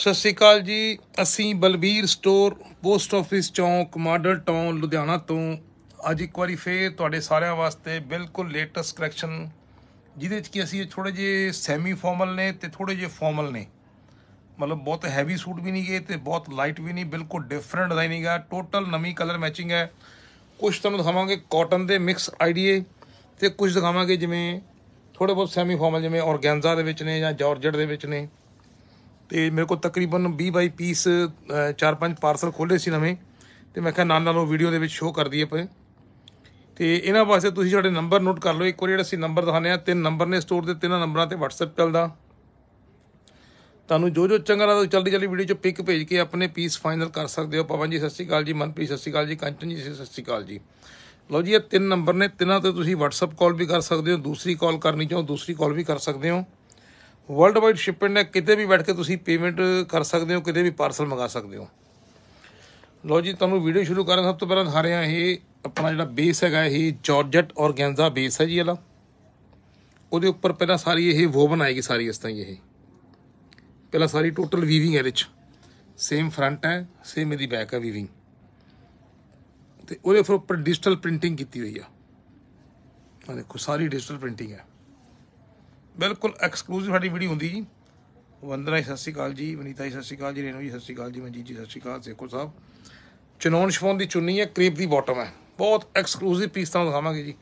ਸਤਿ ਸ਼੍ਰੀ ਅਕਾਲ ਜੀ ਅਸੀਂ ਬਲਬੀਰ ਸਟੋਰ ਪੋਸਟ ਆਫਿਸ ਚੌਂਕ ਮਾਡਲ ਟਾਊਨ ਲੁਧਿਆਣਾ ਤੋਂ ਅੱਜ ਇੱਕ ਵਾਰੀ ਫੇਰ ਤੁਹਾਡੇ ਸਾਰਿਆਂ ਵਾਸਤੇ ਬਿਲਕੁਲ ਲੇਟੈਸਟ ਕਲੈਕਸ਼ਨ ਜਿਹਦੇ ਵਿੱਚ ਕਿ ਅਸੀਂ ਥੋੜੇ ਜੇ ਸੈਮੀ ਫਾਰਮਲ ਨੇ ਤੇ ਥੋੜੇ ਜੇ ਫਾਰਮਲ ਨੇ ਮਤਲਬ ਬਹੁਤ ਹੈਵੀ ਸੂਟ ਵੀ ਨਹੀਂ ਗਏ ਤੇ ਬਹੁਤ ਲਾਈਟ ਵੀ ਨਹੀਂ ਬਿਲਕੁਲ ਡਿਫਰੈਂਟ ਡਿਜ਼ਾਈਨਿੰਗ ਹੈ ਟੋਟਲ ਨਵੀਂ ਕਲਰ ਮੈਚਿੰਗ ਹੈ ਕੁਝ ਤੁਹਾਨੂੰ ਦਿਖਾਵਾਂਗੇ ਕਾਟਨ ਦੇ ਮਿਕਸ ਆਈਡੀਏ ਤੇ ਕੁਝ ਦਿਖਾਵਾਂਗੇ ਜਿਵੇਂ ਥੋੜੇ ਬਹੁਤ ਸੈਮੀ ਫਾਰਮਲ ਜਿਵੇਂ ਔਰਗੈਂਜ਼ਾ ਦੇ ਵਿੱਚ ਨੇ ਜਾਂ ਜਾਰਜਟ ਦੇ ਵਿੱਚ ਨੇ ਤੇ ਮੇਰੇ ਕੋਲ ਤਕਰੀਬਨ 20 ਬਾਈ ਪੀਸ 4-5 ਪਾਰਸਲ ਖੋਲੇ ਸੀ ਨਵੇਂ ਤੇ ਮੈਂ ਕਿਹਾ ਨਾਲ ਨਾਲ ਉਹ ਵੀਡੀਓ ਦੇ ਵਿੱਚ ਸ਼ੋਅ ਕਰ ਦਈਏ ਪਏ ਤੇ ਇਹਨਾਂ ਵਾਸਤੇ ਤੁਸੀਂ ਸਾਡੇ ਨੰਬਰ ਨੋਟ ਕਰ ਲਓ ਇੱਕ ਵਾਰ ਜਿਹੜਾ ਅਸੀਂ ਨੰਬਰ ਦਿਖਾਣੇ ਆ ਤਿੰਨ ਨੰਬਰ ਨੇ ਸਟੋਰ ਦੇ ਤਿੰਨਾਂ ਨੰਬਰਾਂ ਤੇ WhatsApp ਚੱਲਦਾ ਤੁਹਾਨੂੰ ਜੋ ਜੋ ਚੰਗਾ ਲੱਗਦਾ ਚਲਦੀ ਜਲਦੀ ਵੀਡੀਓ 'ਚ ਪਿਕ ਭੇਜ ਕੇ ਆਪਣੇ ਪੀਸ ਫਾਈਨਲ ਕਰ ਸਕਦੇ ਹੋ ਪਵਨ ਜੀ ਸਤਿ ਸ਼੍ਰੀ ਅਕਾਲ ਜੀ ਮਨਪ੍ਰੀਤ ਸਤਿ ਸ਼੍ਰੀ ਅਕਾਲ ਜੀ ਕੰਚਨ ਜੀ ਸਤਿ ਸ਼੍ਰੀ ਅਕਾਲ ਜੀ ਲਓ ਜੀ ਇਹ ਤਿੰਨ ਨੰਬਰ ਨੇ ਤਿੰਨਾਂ ਤੇ ਤੁਸੀਂ WhatsApp ਕਾਲ ਵੀ ਕਰ ਸਕਦੇ ਹੋ ਦੂਸਰੀ ਕਾਲ ਕਰਨੀ ਚਾਹੋ ਦੂਸਰੀ ਕਾਲ ਵੀ ਕਰ ਸਕਦੇ ਹੋ ਵਰਲਡ ਵਾਈਡ ਸ਼ਿਪਿੰਗ ਨੇ ਕਿਤੇ ਵੀ ਬੈਠ ਕੇ ਤੁਸੀਂ ਪੇਮੈਂਟ ਕਰ ਸਕਦੇ ਹੋ ਕਿਤੇ ਵੀ ਪਾਰਸਲ ਮੰਗਾ ਸਕਦੇ ਹੋ ਲੋ ਜੀ ਤੁਹਾਨੂੰ ਵੀਡੀਓ ਸ਼ੁਰੂ ਕਰਨ ਸਭ ਤੋਂ ਪਹਿਲਾਂ ਦਿਖਾ ਰਿਹਾ ਇਹ ਆਪਣਾ ਜਿਹੜਾ ਬੇਸ ਹੈਗਾ ਇਹ ਜਾਰਜਟ ਔਰਗੈਂਜ਼ਾ ਬੇਸ ਹੈ ਜੀ ਇਹਦਾ ਉਹਦੇ ਉੱਪਰ ਪਹਿਲਾਂ ਸਾਰੀ ਇਹ ਵੋਵਨ ਆਏਗੀ ਸਾਰੀ ਇਸ ਤਰ੍ਹਾਂ ਹੀ ਇਹ ਪਹਿਲਾਂ ਸਾਰੀ ਟੋਟਲ ਵੀਵਿੰਗ ਹੈ ਵਿੱਚ ਸੇਮ ਫਰੰਟ ਹੈ ਸੇਮ ਇਹਦੀ ਬੈਕ ਹੈ ਵੀਵਿੰਗ ਤੇ ਉਹਦੇ ਉੱਪਰ ਡਿਜੀਟਲ ਪ੍ਰਿੰਟਿੰਗ ਕੀਤੀ ਹੋਈ ਆ ਆ ਦੇਖੋ ਸਾਰੀ ਡਿਜੀਟਲ ਪ੍ਰਿੰਟਿੰਗ ਹੈ ਬਿਲਕੁਲ ਐਕਸਕਲੂਸਿਵ ਸਾਡੀ ਵੀਡੀਓ ਹੁੰਦੀ ਜੀ ਵੰਦਨਾ ਜੀ ਸਤਿ ਸ਼੍ਰੀ ਅਕਾਲ ਜੀ ਵਨੀਤਾ ਜੀ ਸਤਿ ਸ਼੍ਰੀ ਅਕਾਲ ਜੀ ਰੇਨੂ ਜੀ ਸਤਿ ਸ਼੍ਰੀ ਅਕਾਲ ਜੀ ਮਨਜੀਤ ਜੀ ਸਤਿ ਸ਼੍ਰੀ ਅਕਾਲ ਸੇਖੋ ਸਾਹਿਬ ਚਨੌਨ ਸ਼ਫੋਨ ਦੀ ਚੁੰਨੀ ਹੈ ਕਰੀਬ ਦੀ ਬਾਟਮ ਹੈ ਬਹੁਤ ਐਕਸਕਲੂਸਿਵ ਪੀਸ ਤੁਹਾਨੂੰ ਦਿਖਾਵਾਂਗੇ ਜੀ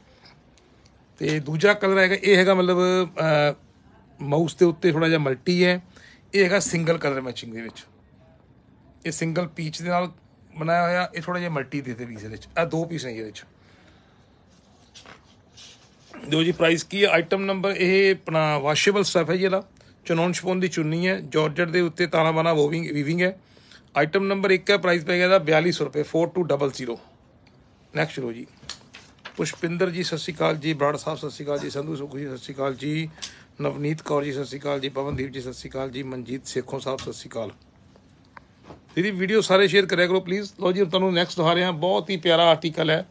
ਤੇ ਦੂਜਾ ਕਲਰ ਹੈਗਾ ਇਹ ਹੈਗਾ ਮਤਲਬ ਮਾਊਸ ਦੇ ਉੱਤੇ ਥੋੜਾ ਜਿਹਾ ਮਲਟੀ ਹੈ ਇਹ ਹੈਗਾ ਸਿੰਗਲ ਕਲਰ ਮੈਚਿੰਗ ਦੇ ਵਿੱਚ ਇਹ ਸਿੰਗਲ ਪੀਚ ਦੇ ਨਾਲ ਬਣਾਇਆ ਹੋਇਆ ਇਹ ਥੋੜਾ ਜਿਹਾ ਮਲਟੀ ਦੇ ਤੇ ਦੇ ਵਿੱਚ ਆ ਦੋ ਪੀਸ ਨੇ ਇਹਦੇ ਵਿੱਚ ਦਿਓ ਜੀ ਪ੍ਰਾਈਸ ਕੀ ਹੈ ਆਈਟਮ ਨੰਬਰ ਇਹ ਆਪਣਾ ਵਾਸ਼ੇਬਲ ਸਟਫ ਹੈ ਜਿਹੜਾ ਚਨੌਨ ਸ਼ਪੋਨ ਦੀ ਚੁੰਨੀ ਹੈ ਜਾਰਜਟ ਦੇ ਉੱਤੇ ਤਾਰਾ ਬਣਾ ਵੋਵਿੰਗ ਵੀਵਿੰਗ ਹੈ ਆਈਟਮ ਨੰਬਰ 1 ਹੈ ਪ੍ਰਾਈਸ ਪੈ ਗਿਆ ਦਾ 4200 ਰੁਪਏ 4200 ਨੈਕਸਟ ਲੋ ਜੀ ਪੁਸ਼ਪਿੰਦਰ ਜੀ ਸਤਿ ਸ਼੍ਰੀ ਅਕਾਲ ਜੀ ਬਰਾੜ ਸਾਹਿਬ ਸਤਿ ਸ਼੍ਰੀ ਅਕਾਲ ਜੀ ਸੰਧੂ ਸੁਖੀ ਸਤਿ ਸ਼੍ਰੀ ਅਕਾਲ ਜੀ ਨਵਨੀਤ ਕੌਰ ਜੀ ਸਤਿ ਸ਼੍ਰੀ ਅਕਾਲ ਜੀ ਪਵਨਦੀਪ ਜੀ ਸਤਿ ਸ਼੍ਰੀ ਅਕਾਲ ਜੀ ਮਨਜੀਤ ਸੇਖੋਂ ਸਾਹਿਬ ਸਤਿ ਸ਼੍ਰੀ ਅਕਾਲ ਦੀਦੀ ਵੀਡੀਓ ਸਾਰੇ ਸ਼ੇਅਰ ਕਰਿਆ ਕਰੋ ਪਲੀਜ਼ ਲੋ ਜੀ ਤੁਹਾਨੂੰ ਨੈਕਸਟ ਦਿਖਾ ਰਹੇ ਹਾਂ ਬਹੁਤ ਹੀ ਪਿਆਰਾ ਆਰਟੀਕਲ ਹੈ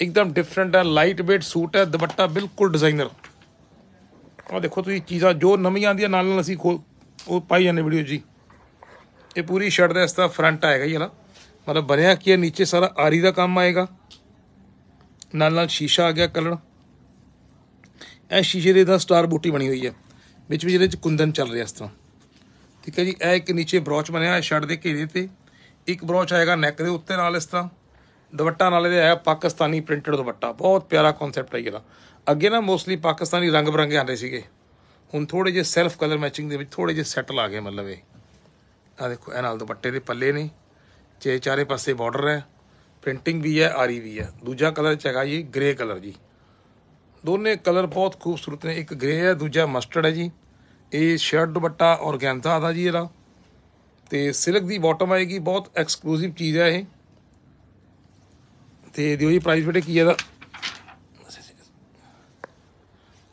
ਇੱਕਦਮ ਡਿਫਰੈਂਟ ਹੈ ਲਾਈਟ weight ਸੂਟ ਹੈ ਦੁਪੱਟਾ ਬਿਲਕੁਲ ਡਿਜ਼ਾਈਨਰ ਆ ਦੇਖੋ ਤੁਸੀਂ ਚੀਜ਼ਾਂ ਜੋ ਨਵੀਆਂ ਆਂਦੀਆਂ ਨਾਲ ਨਾਲ ਅਸੀਂ ਉਹ ਪਾਈ ਜਾਂਦੇ ਵੀਡੀਓ ਜੀ ਇਹ ਪੂਰੀ ਸ਼ਰਟ ਦਾ ਇਸ ਦਾ ਫਰੰਟ ਆਏਗਾ ਹੀ ਹਨਾ ਮਤਲਬ ਬਣਿਆ ਕੀ ਹੈ ਨੀਚੇ ਸਾਰਾ ਆਰੀ ਦਾ ਕੰਮ ਆਏਗਾ ਨਾਲ ਨਾਲ ਸ਼ੀਸ਼ਾ ਆ ਗਿਆ ਕਲਰ ਇਹ ਸ਼ੀਸ਼ੇ ਦੇ ਦਾ ਸਟਾਰ ਬੂਟੀ ਬਣੀ ਹੋਈ ਹੈ ਵਿੱਚ ਵਿੱਚ ਇਹਦੇ ਚ ਕੁੰਦਨ ਚੱਲ ਰਿਹਾ ਇਸ ਤਰ੍ਹਾਂ ਠੀਕ ਹੈ ਜੀ ਇਹ ਇੱਕ ਨੀਚੇ ਬਰੋਚ ਬਣਿਆ ਹੈ ਸ਼ਰਟ ਦੇ ਘੇਰੇ ਤੇ ਇੱਕ ਬਰੋਚ ਆਏਗਾ ਨੈਕ ਦੇ ਉੱਤੇ ਨਾਲ ਇਸ ਤਰ੍ਹਾਂ ਦੁਪੱਟਾ ਨਾਲ ਇਹਦੇ ਆ ਪਾਕਿਸਤਾਨੀ ਪ੍ਰਿੰਟਡ ਦੁਪੱਟਾ ਬਹੁਤ ਪਿਆਰਾ ਕਨਸੈਪਟ ਹੈ ਇਹਦਾ ਅੱਗੇ ਨਾ ਮੋਸਟਲੀ ਪਾਕਿਸਤਾਨੀ ਰੰਗ ਬਰੰਗੇ ਆਉਂਦੇ ਸੀਗੇ ਹੁਣ ਥੋੜੇ ਜਿਹਾ ਸੈਲਫ ਕਲਰ ਮੈਚਿੰਗ ਦੇ ਵਿੱਚ ਥੋੜੇ ਜਿਹਾ ਸੈਟਲ ਆ ਗਏ ਮਤਲਬ ਇਹ ਆ ਦੇਖੋ ਇਹ ਨਾਲ ਦੁਪੱਟੇ ਦੇ ਪੱਲੇ ਨੇ ਚੇ ਚਾਰੇ ਪਾਸੇ ਬਾਰਡਰ ਹੈ ਪ੍ਰਿੰਟਿੰਗ ਵੀ ਹੈ ਆਰੀ ਵੀ ਹੈ ਦੂਜਾ ਕਲਰ ਚ ਹੈਗਾ ਜੀ ਗ੍ਰੇ ਕਲਰ ਜੀ ਦੋਨੇ ਕਲਰ ਬਹੁਤ ਖੂਬਸੂਰਤ ਨੇ ਇੱਕ ਗ੍ਰੇ ਹੈ ਦੂਜਾ ਮਸਟਰਡ ਹੈ ਜੀ ਇਹ ਸ਼ਰਟ ਦੁਪੱਟਾ ਔਰਗੈਂਜ਼ਾ ਦਾ ਜੀ ਇਹਦਾ ਤੇ ਸਿਲਕ ਦੀ ਬਾਟਮ ਆਏਗੀ ਬਹੁਤ ਐਕਸਕਲੂਸਿਵ ਚੀਜ਼ ਹੈ ਇਹ ਤੇ ਦਿਓ ਜੀ ਪ੍ਰਾਈਸ ਬੇਟੇ ਕੀ ਹੈ ਦਾ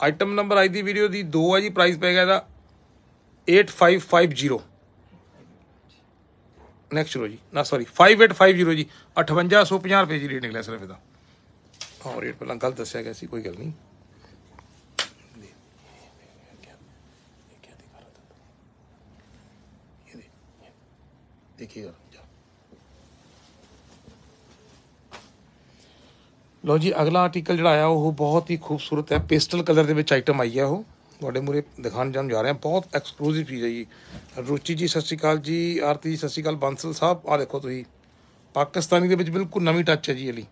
ਆਈਟਮ ਨੰਬਰ ਅੱਜ ਦੀ ਵੀਡੀਓ ਦੀ 2 ਆ ਜੀ ਪ੍ਰਾਈਸ ਪੈ ਗਿਆ ਇਹਦਾ 8550 ਨੈਕਸਟ ਰੋ ਜੀ ਨਾ ਸੌਰੀ 5850 ਜੀ 5850 ਰੁਪਏ ਜੀ ਰੇਟ ਨਿਕਲਿਆ ਸਿਰਫ ਇਹਦਾ ਹੋਰ ਰੇਟ ਪਹਿਲਾਂ ਗਲਤ ਦੱਸਿਆ ਗਿਆ ਸੀ ਕੋਈ ਗੱਲ ਨਹੀਂ ਦੇਖੀਏ ਲੋ ਜੀ ਅਗਲਾ ਆਰਟੀਕਲ ਜਿਹੜਾ ਆਇਆ ਉਹ ਬਹੁਤ ਹੀ ਖੂਬਸੂਰਤ ਹੈ ਪੇਸਟਲ ਕਲਰ ਦੇ ਵਿੱਚ ਆਈਟਮ ਆਈ ਹੈ ਉਹ ਤੁਹਾਡੇ ਮੂਰੇ ਦਿਖਾਣ ਜਾਣ ਜਾ ਰਹੇ ਹਾਂ ਬਹੁਤ ਐਕਸਕਲੂਸਿਵ ਚੀਜ਼ ਹੈ ਜੀ ਰੁਚੀ ਜੀ ਸਤਿ ਸ਼੍ਰੀ ਅਕਾਲ ਜੀ ਆਰਤੀ ਜੀ ਸਤਿ ਸ਼੍ਰੀ ਅਕਾਲ ਬਾਂਸਲ ਸਾਹਿਬ ਆ ਦੇਖੋ ਤੁਸੀਂ ਪਾਕਿਸਤਾਨੀ ਦੇ ਵਿੱਚ ਬਿਲਕੁਲ ਨਵੀਂ ਟੱਚ ਹੈ ਜੀ ਅਲੀ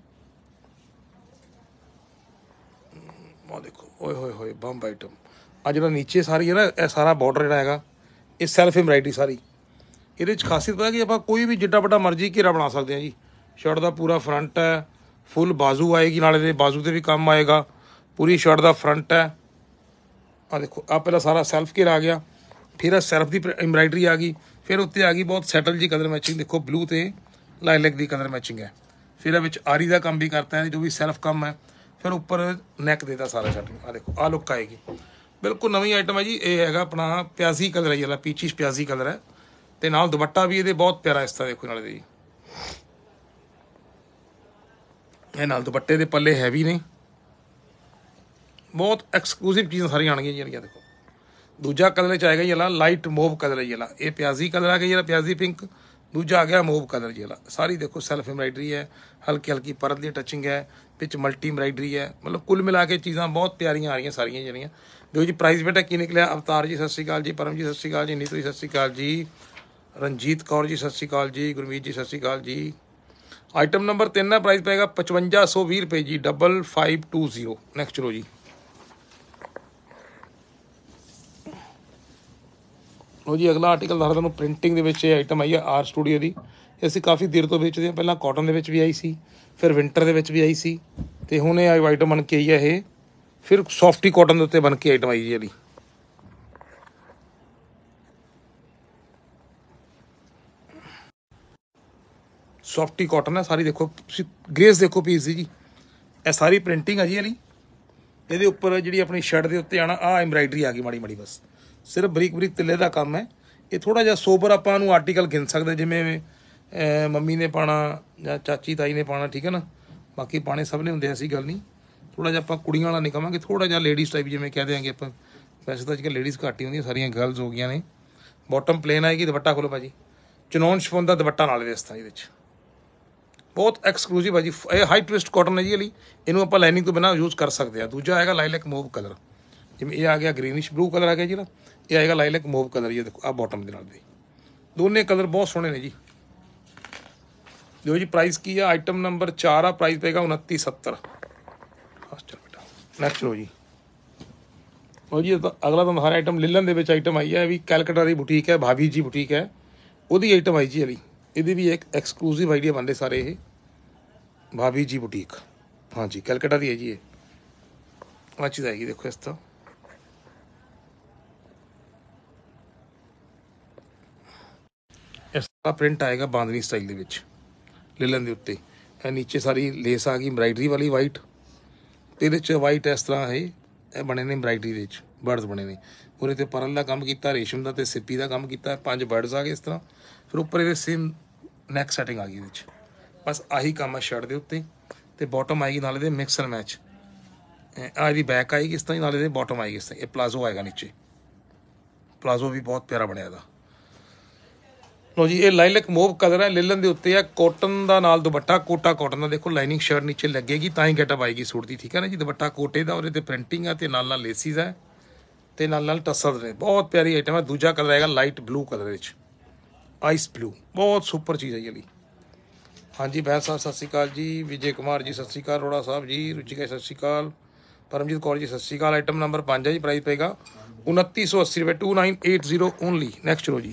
ਆ ਦੇਖੋ ਓਏ ਹੋਏ ਹੋਏ ਬੰਬ ਆਈਟਮ ਆ ਜਿਹੜਾ ਨੀਚੇ ਸਾਰੀ ਹੈ ਨਾ ਇਹ ਸਾਰਾ ਬਾਰਡਰ ਜਿਹੜਾ ਹੈਗਾ ਇਹ ਸੈਲਫ ਐਮਬਰਾਇਡਰੀ ਸਾਰੀ ਇਹਦੇ ਵਿੱਚ ਖਾਸੀਅਤ ਪਤਾ ਕਿ ਆਪਾਂ ਕੋਈ ਵੀ ਜਿੱਡਾ ਵੱਡਾ ਮਰਜ਼ੀ ਘੇਰਾ ਬਣਾ ਸਕਦੇ ਹਾਂ ਜੀ ਸ਼ਰਟ ਦਾ ਪੂਰਾ ਫਰੰਟ ਹੈ ਫੁੱਲ ਬਾਜ਼ੂ ਆਏਗੀ ਨਾਲੇ ਦੇ ਬਾਜ਼ੂ ਤੇ ਵੀ ਕੰਮ ਆਏਗਾ ਪੂਰੀ ਸ਼ਰਟ ਦਾ ਫਰੰਟ ਹੈ ਆ ਦੇਖੋ ਆ ਪਹਿਲਾਂ ਸਾਰਾ ਸੈਲਫ ਘੇਰ ਆ ਗਿਆ ਫਿਰ ਆ ਸੈਲਫ ਦੀ ਐਮਬ੍ਰਾਇਡਰੀ ਆ ਗਈ ਫਿਰ ਉੱਤੇ ਆ ਗਈ ਬਹੁਤ ਸੈਟਲ ਜੀ ਕਲਰ ਮੈਚਿੰਗ ਦੇਖੋ ਬਲੂ ਤੇ ਲਾਈਲੈਕ ਦੀ ਕਲਰ ਮੈਚਿੰਗ ਹੈ ਫਿਰ ਇਹ ਵਿੱਚ ਆਰੀ ਦਾ ਕੰਮ ਵੀ ਕਰਤਾ ਹੈ ਜੋ ਵੀ ਸੈਲਫ ਕੰਮ ਹੈ ਫਿਰ ਉੱਪਰ ਨੈਕ ਦੇਤਾ ਸਾਰਾ ਸ਼ਰਟ ਆ ਦੇਖੋ ਆ ਲੁੱਕ ਆਏਗੀ ਬਿਲਕੁਲ ਨਵੀਂ ਆਈਟਮ ਹੈ ਜੀ ਇਹ ਹੈਗਾ ਆਪਣਾ ਪਿਆਜ਼ੀ ਕਲਰ ਹੈ ਜਿਹੜਾ ਪੀਚੀ ਪਿਆਜ਼ੀ ਕਲਰ ਹੈ ਤੇ ਨਾਲ ਦੁਪੱਟਾ ਵੀ ਇਹਦੇ ਬਹੁਤ ਪਿਆਰਾ ਇਸ ਤਰ੍ਹਾਂ ਦੇਖੋ ਨਾਲ ਦੇ ਜੀ ਇਹ ਨਾਲ ਦੁਪੱਟੇ ਦੇ ਪੱਲੇ ਹੈਵੀ ਨੇ ਬਹੁਤ ਐਕਸਕਲੂਸਿਵ ਚੀਜ਼ਾਂ ਸਾਰੀਆਂ ਆਣਗੀਆਂ ਜਿਹੜੀਆਂ ਦੇਖੋ ਦੂਜਾ ਕਲਰ ਚ ਆਏਗਾ ਜਿਹੜਾ ਲਾਈਟ ਮੋਵ ਕਲਰ ਜਿਹੜਾ ਇਹ ਪਿਆਜ਼ੀ ਕਲਰ ਆ ਗਿਆ ਜਿਹੜਾ ਪਿਆਜ਼ੀ ਪਿੰਕ ਦੂਜਾ ਆ ਗਿਆ ਮੋਵ ਕਲਰ ਜਿਹੜਾ ਸਾਰੀ ਦੇਖੋ ਸੈਲਫ ਐਮਬਰਾਇਡਰੀ ਹੈ ਹਲਕੀ ਹਲਕੀ ਪਰਲ ਦੀ ਟੱਚਿੰਗ ਹੈ ਵਿੱਚ ਮਲਟੀ ਐਮਬਰਾਇਡਰੀ ਹੈ ਮਤਲਬ ਕੁੱਲ ਮਿਲਾ ਕੇ ਚੀਜ਼ਾਂ ਬਹੁਤ ਪਿਆਰੀਆਂ ਆ ਰਹੀਆਂ ਸਾਰੀਆਂ ਜਿਹੜੀਆਂ ਦੇਖੋ ਜੀ ਪ੍ਰਾਈਸ ਬੇਟਾ ਕੀ ਨਿਕਲਿਆ ਅਵਤਾਰ ਜੀ ਸਤਿ ਸ਼੍ਰੀ ਅਕਾਲ ਜੀ ਪਰਮ ਜੀ ਸਤਿ ਸ਼੍ਰੀ ਅਕਾਲ ਜੀ ਨੀਤੂ ਜੀ ਸਤਿ ਸ਼੍ਰੀ ਅਕਾਲ ਜੀ ਰਣਜੀਤ ਕੌਰ ਜੀ ਸਤਿ ਸ਼੍ਰੀ ਅਕਾਲ ਜੀ ਗੁਰਮੀਤ ਜੀ ਸਤਿ ਸ਼੍ਰੀ ਅਕਾਲ ਜੀ ਆਈਟਮ ਨੰਬਰ 3 ਦਾ ਪ੍ਰਾਈਸ ਪਏਗਾ 5520 ਰੁਪਏ ਜੀ 5520 ਨੈਕਸਟ ਚਲੋ ਜੀ ਲੋ ਜੀ ਅਗਲਾ ਆਰਟੀਕਲ ਦੱਸਦਾ ਤੁਹਾਨੂੰ ਪ੍ਰਿੰਟਿੰਗ ਦੇ ਵਿੱਚ ਇਹ ਆਈਟਮ ਆਈ ਹੈ ਆਰ ਸਟੂਡੀਓ ਦੀ ਅਸੀਂ ਕਾਫੀ ਦਿਨ ਤੋਂ ਵੇਚਦੇ ਹਾਂ ਪਹਿਲਾਂ ਕਾਟਨ ਦੇ ਵਿੱਚ ਵੀ ਆਈ ਸੀ ਫਿਰ ਵਿంటర్ ਦੇ ਵਿੱਚ ਵੀ ਆਈ ਸੀ ਤੇ ਹੁਣ ਇਹ ਆਈਟਮ ਬਣ ਕੇ ਆਈ ਹੈ ਇਹ ਫਿਰ ਸੌਫਟੀ ਕਾਟਨ ਦੇ ਉੱਤੇ ਬਣ ਕੇ ਆਈਟਮ ਆਈ ਜੀ ਇਹਦੀ ਸੌਫਟੀ ਕਾਟਨ ਹੈ ਸਾਰੀ ਦੇਖੋ ਤੁਸੀਂ ਗ੍ਰੇਸ ਦੇਖੋ ਪੀਸ ਦੀ ਜੀ ਇਹ ਸਾਰੀ ਪ੍ਰਿੰਟਿੰਗ ਹੈ ਜੀ ਇਹਦੀ ਇਹਦੇ ਉੱਪਰ ਜਿਹੜੀ ਆਪਣੀ ਸ਼ਰਟ ਦੇ ਉੱਤੇ ਆਣਾ ਆ ਐਮਬਰਾਇਡਰੀ ਆ ਗਈ ਮਾੜੀ ਮਾੜੀ ਬਸ ਸਿਰਫ ਬਰੀਕ ਬਰੀਕ ਤਿੱਲੇ ਦਾ ਕੰਮ ਹੈ ਇਹ ਥੋੜਾ ਜਿਹਾ ਸੋਬਰ ਆਪਾਂ ਨੂੰ ਆਰਟੀਕਲ ਗਿਣ ਸਕਦੇ ਜਿਵੇਂ ਮੰਮੀ ਨੇ ਪਾਣਾ ਜਾਂ ਚਾਚੀ ਤਾਈ ਨੇ ਪਾਣਾ ਠੀਕ ਹੈ ਨਾ ਬਾਕੀ ਪਾਣੇ ਸਭ ਨੇ ਹੁੰਦੇ ਐਸੀ ਗੱਲ ਨਹੀਂ ਥੋੜਾ ਜਿਹਾ ਆਪਾਂ ਕੁੜੀਆਂ ਵਾਲਾ ਨਹੀਂ ਕਵਾਂਗੇ ਥੋੜਾ ਜਿਹਾ ਲੇਡੀਜ਼ ਟਾਈਪ ਜਿਵੇਂ ਕਹਿ ਦੇਾਂਗੇ ਆਪਾਂ ਵੈਸੇ ਤਾਂ ਕੱਲ ਲੇਡੀਜ਼ ਘੱਟ ਹੀ ਹੁੰਦੀਆਂ ਸਾਰੀਆਂ ਗਰਲਸ ਹੋ ਗਈਆਂ ਨੇ ਬਾਟਮ ਪਲੇਨ ਆਏਗੀ ਦੁਪੱਟਾ ਖੋਲੋ ਭਾਜੀ ਚਨੌਨ ਸ਼ਫੋਨ ਦਾ ਦੁਪੱਟਾ ਨਾਲ ਦੇ ਇਸ ਤਰ੍ਹਾਂ ਇਹਦੇ ਵਿੱਚ ਬਹੁਤ ਐਕਸਕਲੂਸਿਵ ਹੈ ਜੀ ਇਹ ਹਾਈ ਟਵਿਸਟ ਕਾਟਨ ਹੈ ਜੀ ਲਈ ਇਹਨੂੰ ਆਪਾਂ ਲਾਈਨਿੰਗ ਤੋਂ ਬਿਨਾ ਯੂਜ਼ ਕਰ ਸਕਦੇ ਆ ਦੂਜਾ ਆਏਗਾ ਲਾਈਲੈਕ ਮੋਵ ਕਲਰ ਜਿਵੇਂ ਇਹ ਆ ਗਿਆ ਗ੍ਰੀਨਿਸ਼ ਬਲੂ ਕਲਰ ਆ ਗਿਆ ਜੀ ਨਾ ਇਹ ਆਏਗਾ ਲਾਈਲੈਕ ਮੋਵ ਕਲਰ ਇਹ ਦੇਖੋ ਆ ਬਾਟਮ ਦੇ ਨਾਲ ਦੇ ਦੋਨੇ ਕਲਰ ਬਹੁਤ ਸੋਹਣੇ ਨੇ ਜੀ ਦੇਖੋ ਜੀ ਪ੍ਰਾਈਸ ਕੀ ਆ ਆਈਟਮ ਨੰਬਰ 4 ਆ ਪ੍ਰਾਈਸ ਪਏਗਾ 2970 ਚਲ ਬੇਟਾ ਨੈਕਸਟ ਲਓ ਜੀ ਉਹ ਜੀ ਅਗਲਾ ਤਾਂ ਹਰ ਆਈਟਮ ਲਿਲਨ ਦੇ ਵਿੱਚ ਆਈਟਮ ਆਈ ਹੈ ਵੀ ਕੈਲਕਟਾ ਦੀ ਬੁਟੀਕ ਹੈ ਭਾਬੀ ਜੀ ਬੁਟੀਕ ਹੈ ਉਹਦੀ ਆਈਟਮ ਆਈ ਜੀ ਅਲੀ ਇਹਦੀ ਵੀ ਇੱਕ ਐਕਸਕਲੂਸਿਵ ਆਈਡੀਆ ਬਣਦੇ ਸਾਰੇ ਇਹ ਭਾਬੀ ਜੀ ਬੁਟੀਕ ਹਾਂਜੀ ਕਲਕੱਤਾ ਦੀ ਹੈ ਜੀ ਇਹ ਆ ਚੀਜ਼ ਆਏਗੀ ਦੇਖੋ ਇਸ ਤੋਂ ਇਸ ਤਰ੍ਹਾਂ ਪ੍ਰਿੰਟ ਆਏਗਾ ਬਾਂਦਨੀ ਸਟਾਈਲ ਦੇ ਵਿੱਚ ਲੇਲਨ ਦੇ ਉੱਤੇ ਇਹ ਨੀਚੇ ਸਾਰੀ ਲੇਸ ਆ ਗਈ ਐਮਬ੍ਰਾਇਡਰੀ ਵਾਲੀ ਵਾਈਟ ਤੇ ਇਹਦੇ ਚ ਵਾਈਟ ਇਸ ਤਰ੍ਹਾਂ ਹੈ ਇਹ ਬਣੇ ਨੇ ਐਮਬ੍ਰਾਇਡਰੀ ਦੇ ਵਿੱਚ ਬਰਡਸ ਬਣੇ ਨੇ ਉਹਦੇ ਤੇ ਪਰਲ ਦਾ ਕੰਮ ਕੀਤਾ ਰੇਸ਼ਮ ਦਾ ਤੇ ਸਿੱਪੀ ਦਾ ਕੰਮ ਕੀਤਾ ਪੰਜ ਬਰਡਸ ਆ ਗਏ ਇਸ ਤਰ੍ਹਾਂ ਫਿਰ ਉੱਪਰ ਇਹਦੇ ਸੇਮ ਨੈਕ ਸੈਟਿੰਗ ਆ ਗਈ ਵਿੱਚ ਬਸ ਆਹੀ ਕੰਮ ਆ ਸ਼ਰਟ ਦੇ ਉੱਤੇ ਤੇ ਬਾਟਮ ਆਏਗੀ ਨਾਲ ਦੇ ਮਿਕਸਰ ਮੈਚ ਆ ਇਹਦੀ ਬੈਕ ਆਏਗੀ ਇਸ ਤਰ੍ਹਾਂ ਹੀ ਇਹਦੇ ਦੇ ਬਾਟਮ ਆਏਗੀ ਇਸ ਤਰ੍ਹਾਂ ਇਹ ਪਲਾਜ਼ੋ ਆਏਗਾ ਨੀਚੇ ਪਲਾਜ਼ੋ ਵੀ ਬਹੁਤ ਪਿਆਰਾ ਬਣਿਆ ਦਾ ਲੋ ਜੀ ਇਹ ਲਾਈਲਕ ਮੋਵ ਕਲਰ ਹੈ ਲਿਲਨ ਦੇ ਉੱਤੇ ਹੈ ਕੋਟਨ ਦਾ ਨਾਲ ਦੁਪੱਟਾ ਕੋਟਾ ਕਾਟਨ ਦਾ ਦੇਖੋ ਲਾਈਨਿੰਗ ਸ਼ਰਟ ਨੀਚੇ ਲੱਗੇਗੀ ਤਾਂ ਹੀ ਗੈਟਅਪ ਆਏਗੀ ਸੂਟ ਦੀ ਠੀਕ ਹੈ ਨਾ ਜੀ ਦੁਪੱਟਾ ਕੋਟੇ ਦਾ ਉਹਦੇ ਤੇ ਪ੍ਰਿੰਟਿੰਗ ਆ ਤੇ ਨਾਲ ਨਾਲ ਲੇਸਿਸ ਹੈ ਤੇ ਨਾਲ ਨਾਲ ਟਸਲ ਨੇ ਬਹੁਤ ਪਿਆਰੀ ਆਈਟਮ ਹੈ ਦੂਜਾ ਕਲਰ ਹੈਗਾ ਲਾਈਟ ਬਲੂ ਕਲਰ ਵਿੱਚ ਆਈਸ ਬਲੂ ਬਹੁਤ ਸੁਪਰ ਚੀਜ਼ ਹੈ ਜੀ ਹਾਂਜੀ ਭੈਣ ਸਾਹਿਬ ਸਤਿ ਸ਼੍ਰੀ ਅਕਾਲ ਜੀ ਵਿਜੇ ਕੁਮਾਰ ਜੀ ਸਤਿ ਸ਼੍ਰੀ ਅਕਾਲ ਰੋੜਾ ਸਾਹਿਬ ਜੀ ਰੁਚਿਕਾ ਸਤਿ ਸ਼੍ਰੀ ਅਕਾਲ ਪਰਮਜੀਤ ਕੌਰ ਜੀ ਸਤਿ ਸ਼੍ਰੀ ਅਕਾਲ ਆਈਟਮ ਨੰਬਰ 5 ਹੈ ਜੀ ਪ੍ਰਾਈਸ ਪਏਗਾ 2980 ਰੁਪਏ 2980 ਓਨਲੀ ਨੈਕਸਟ ਰੋ ਜੀ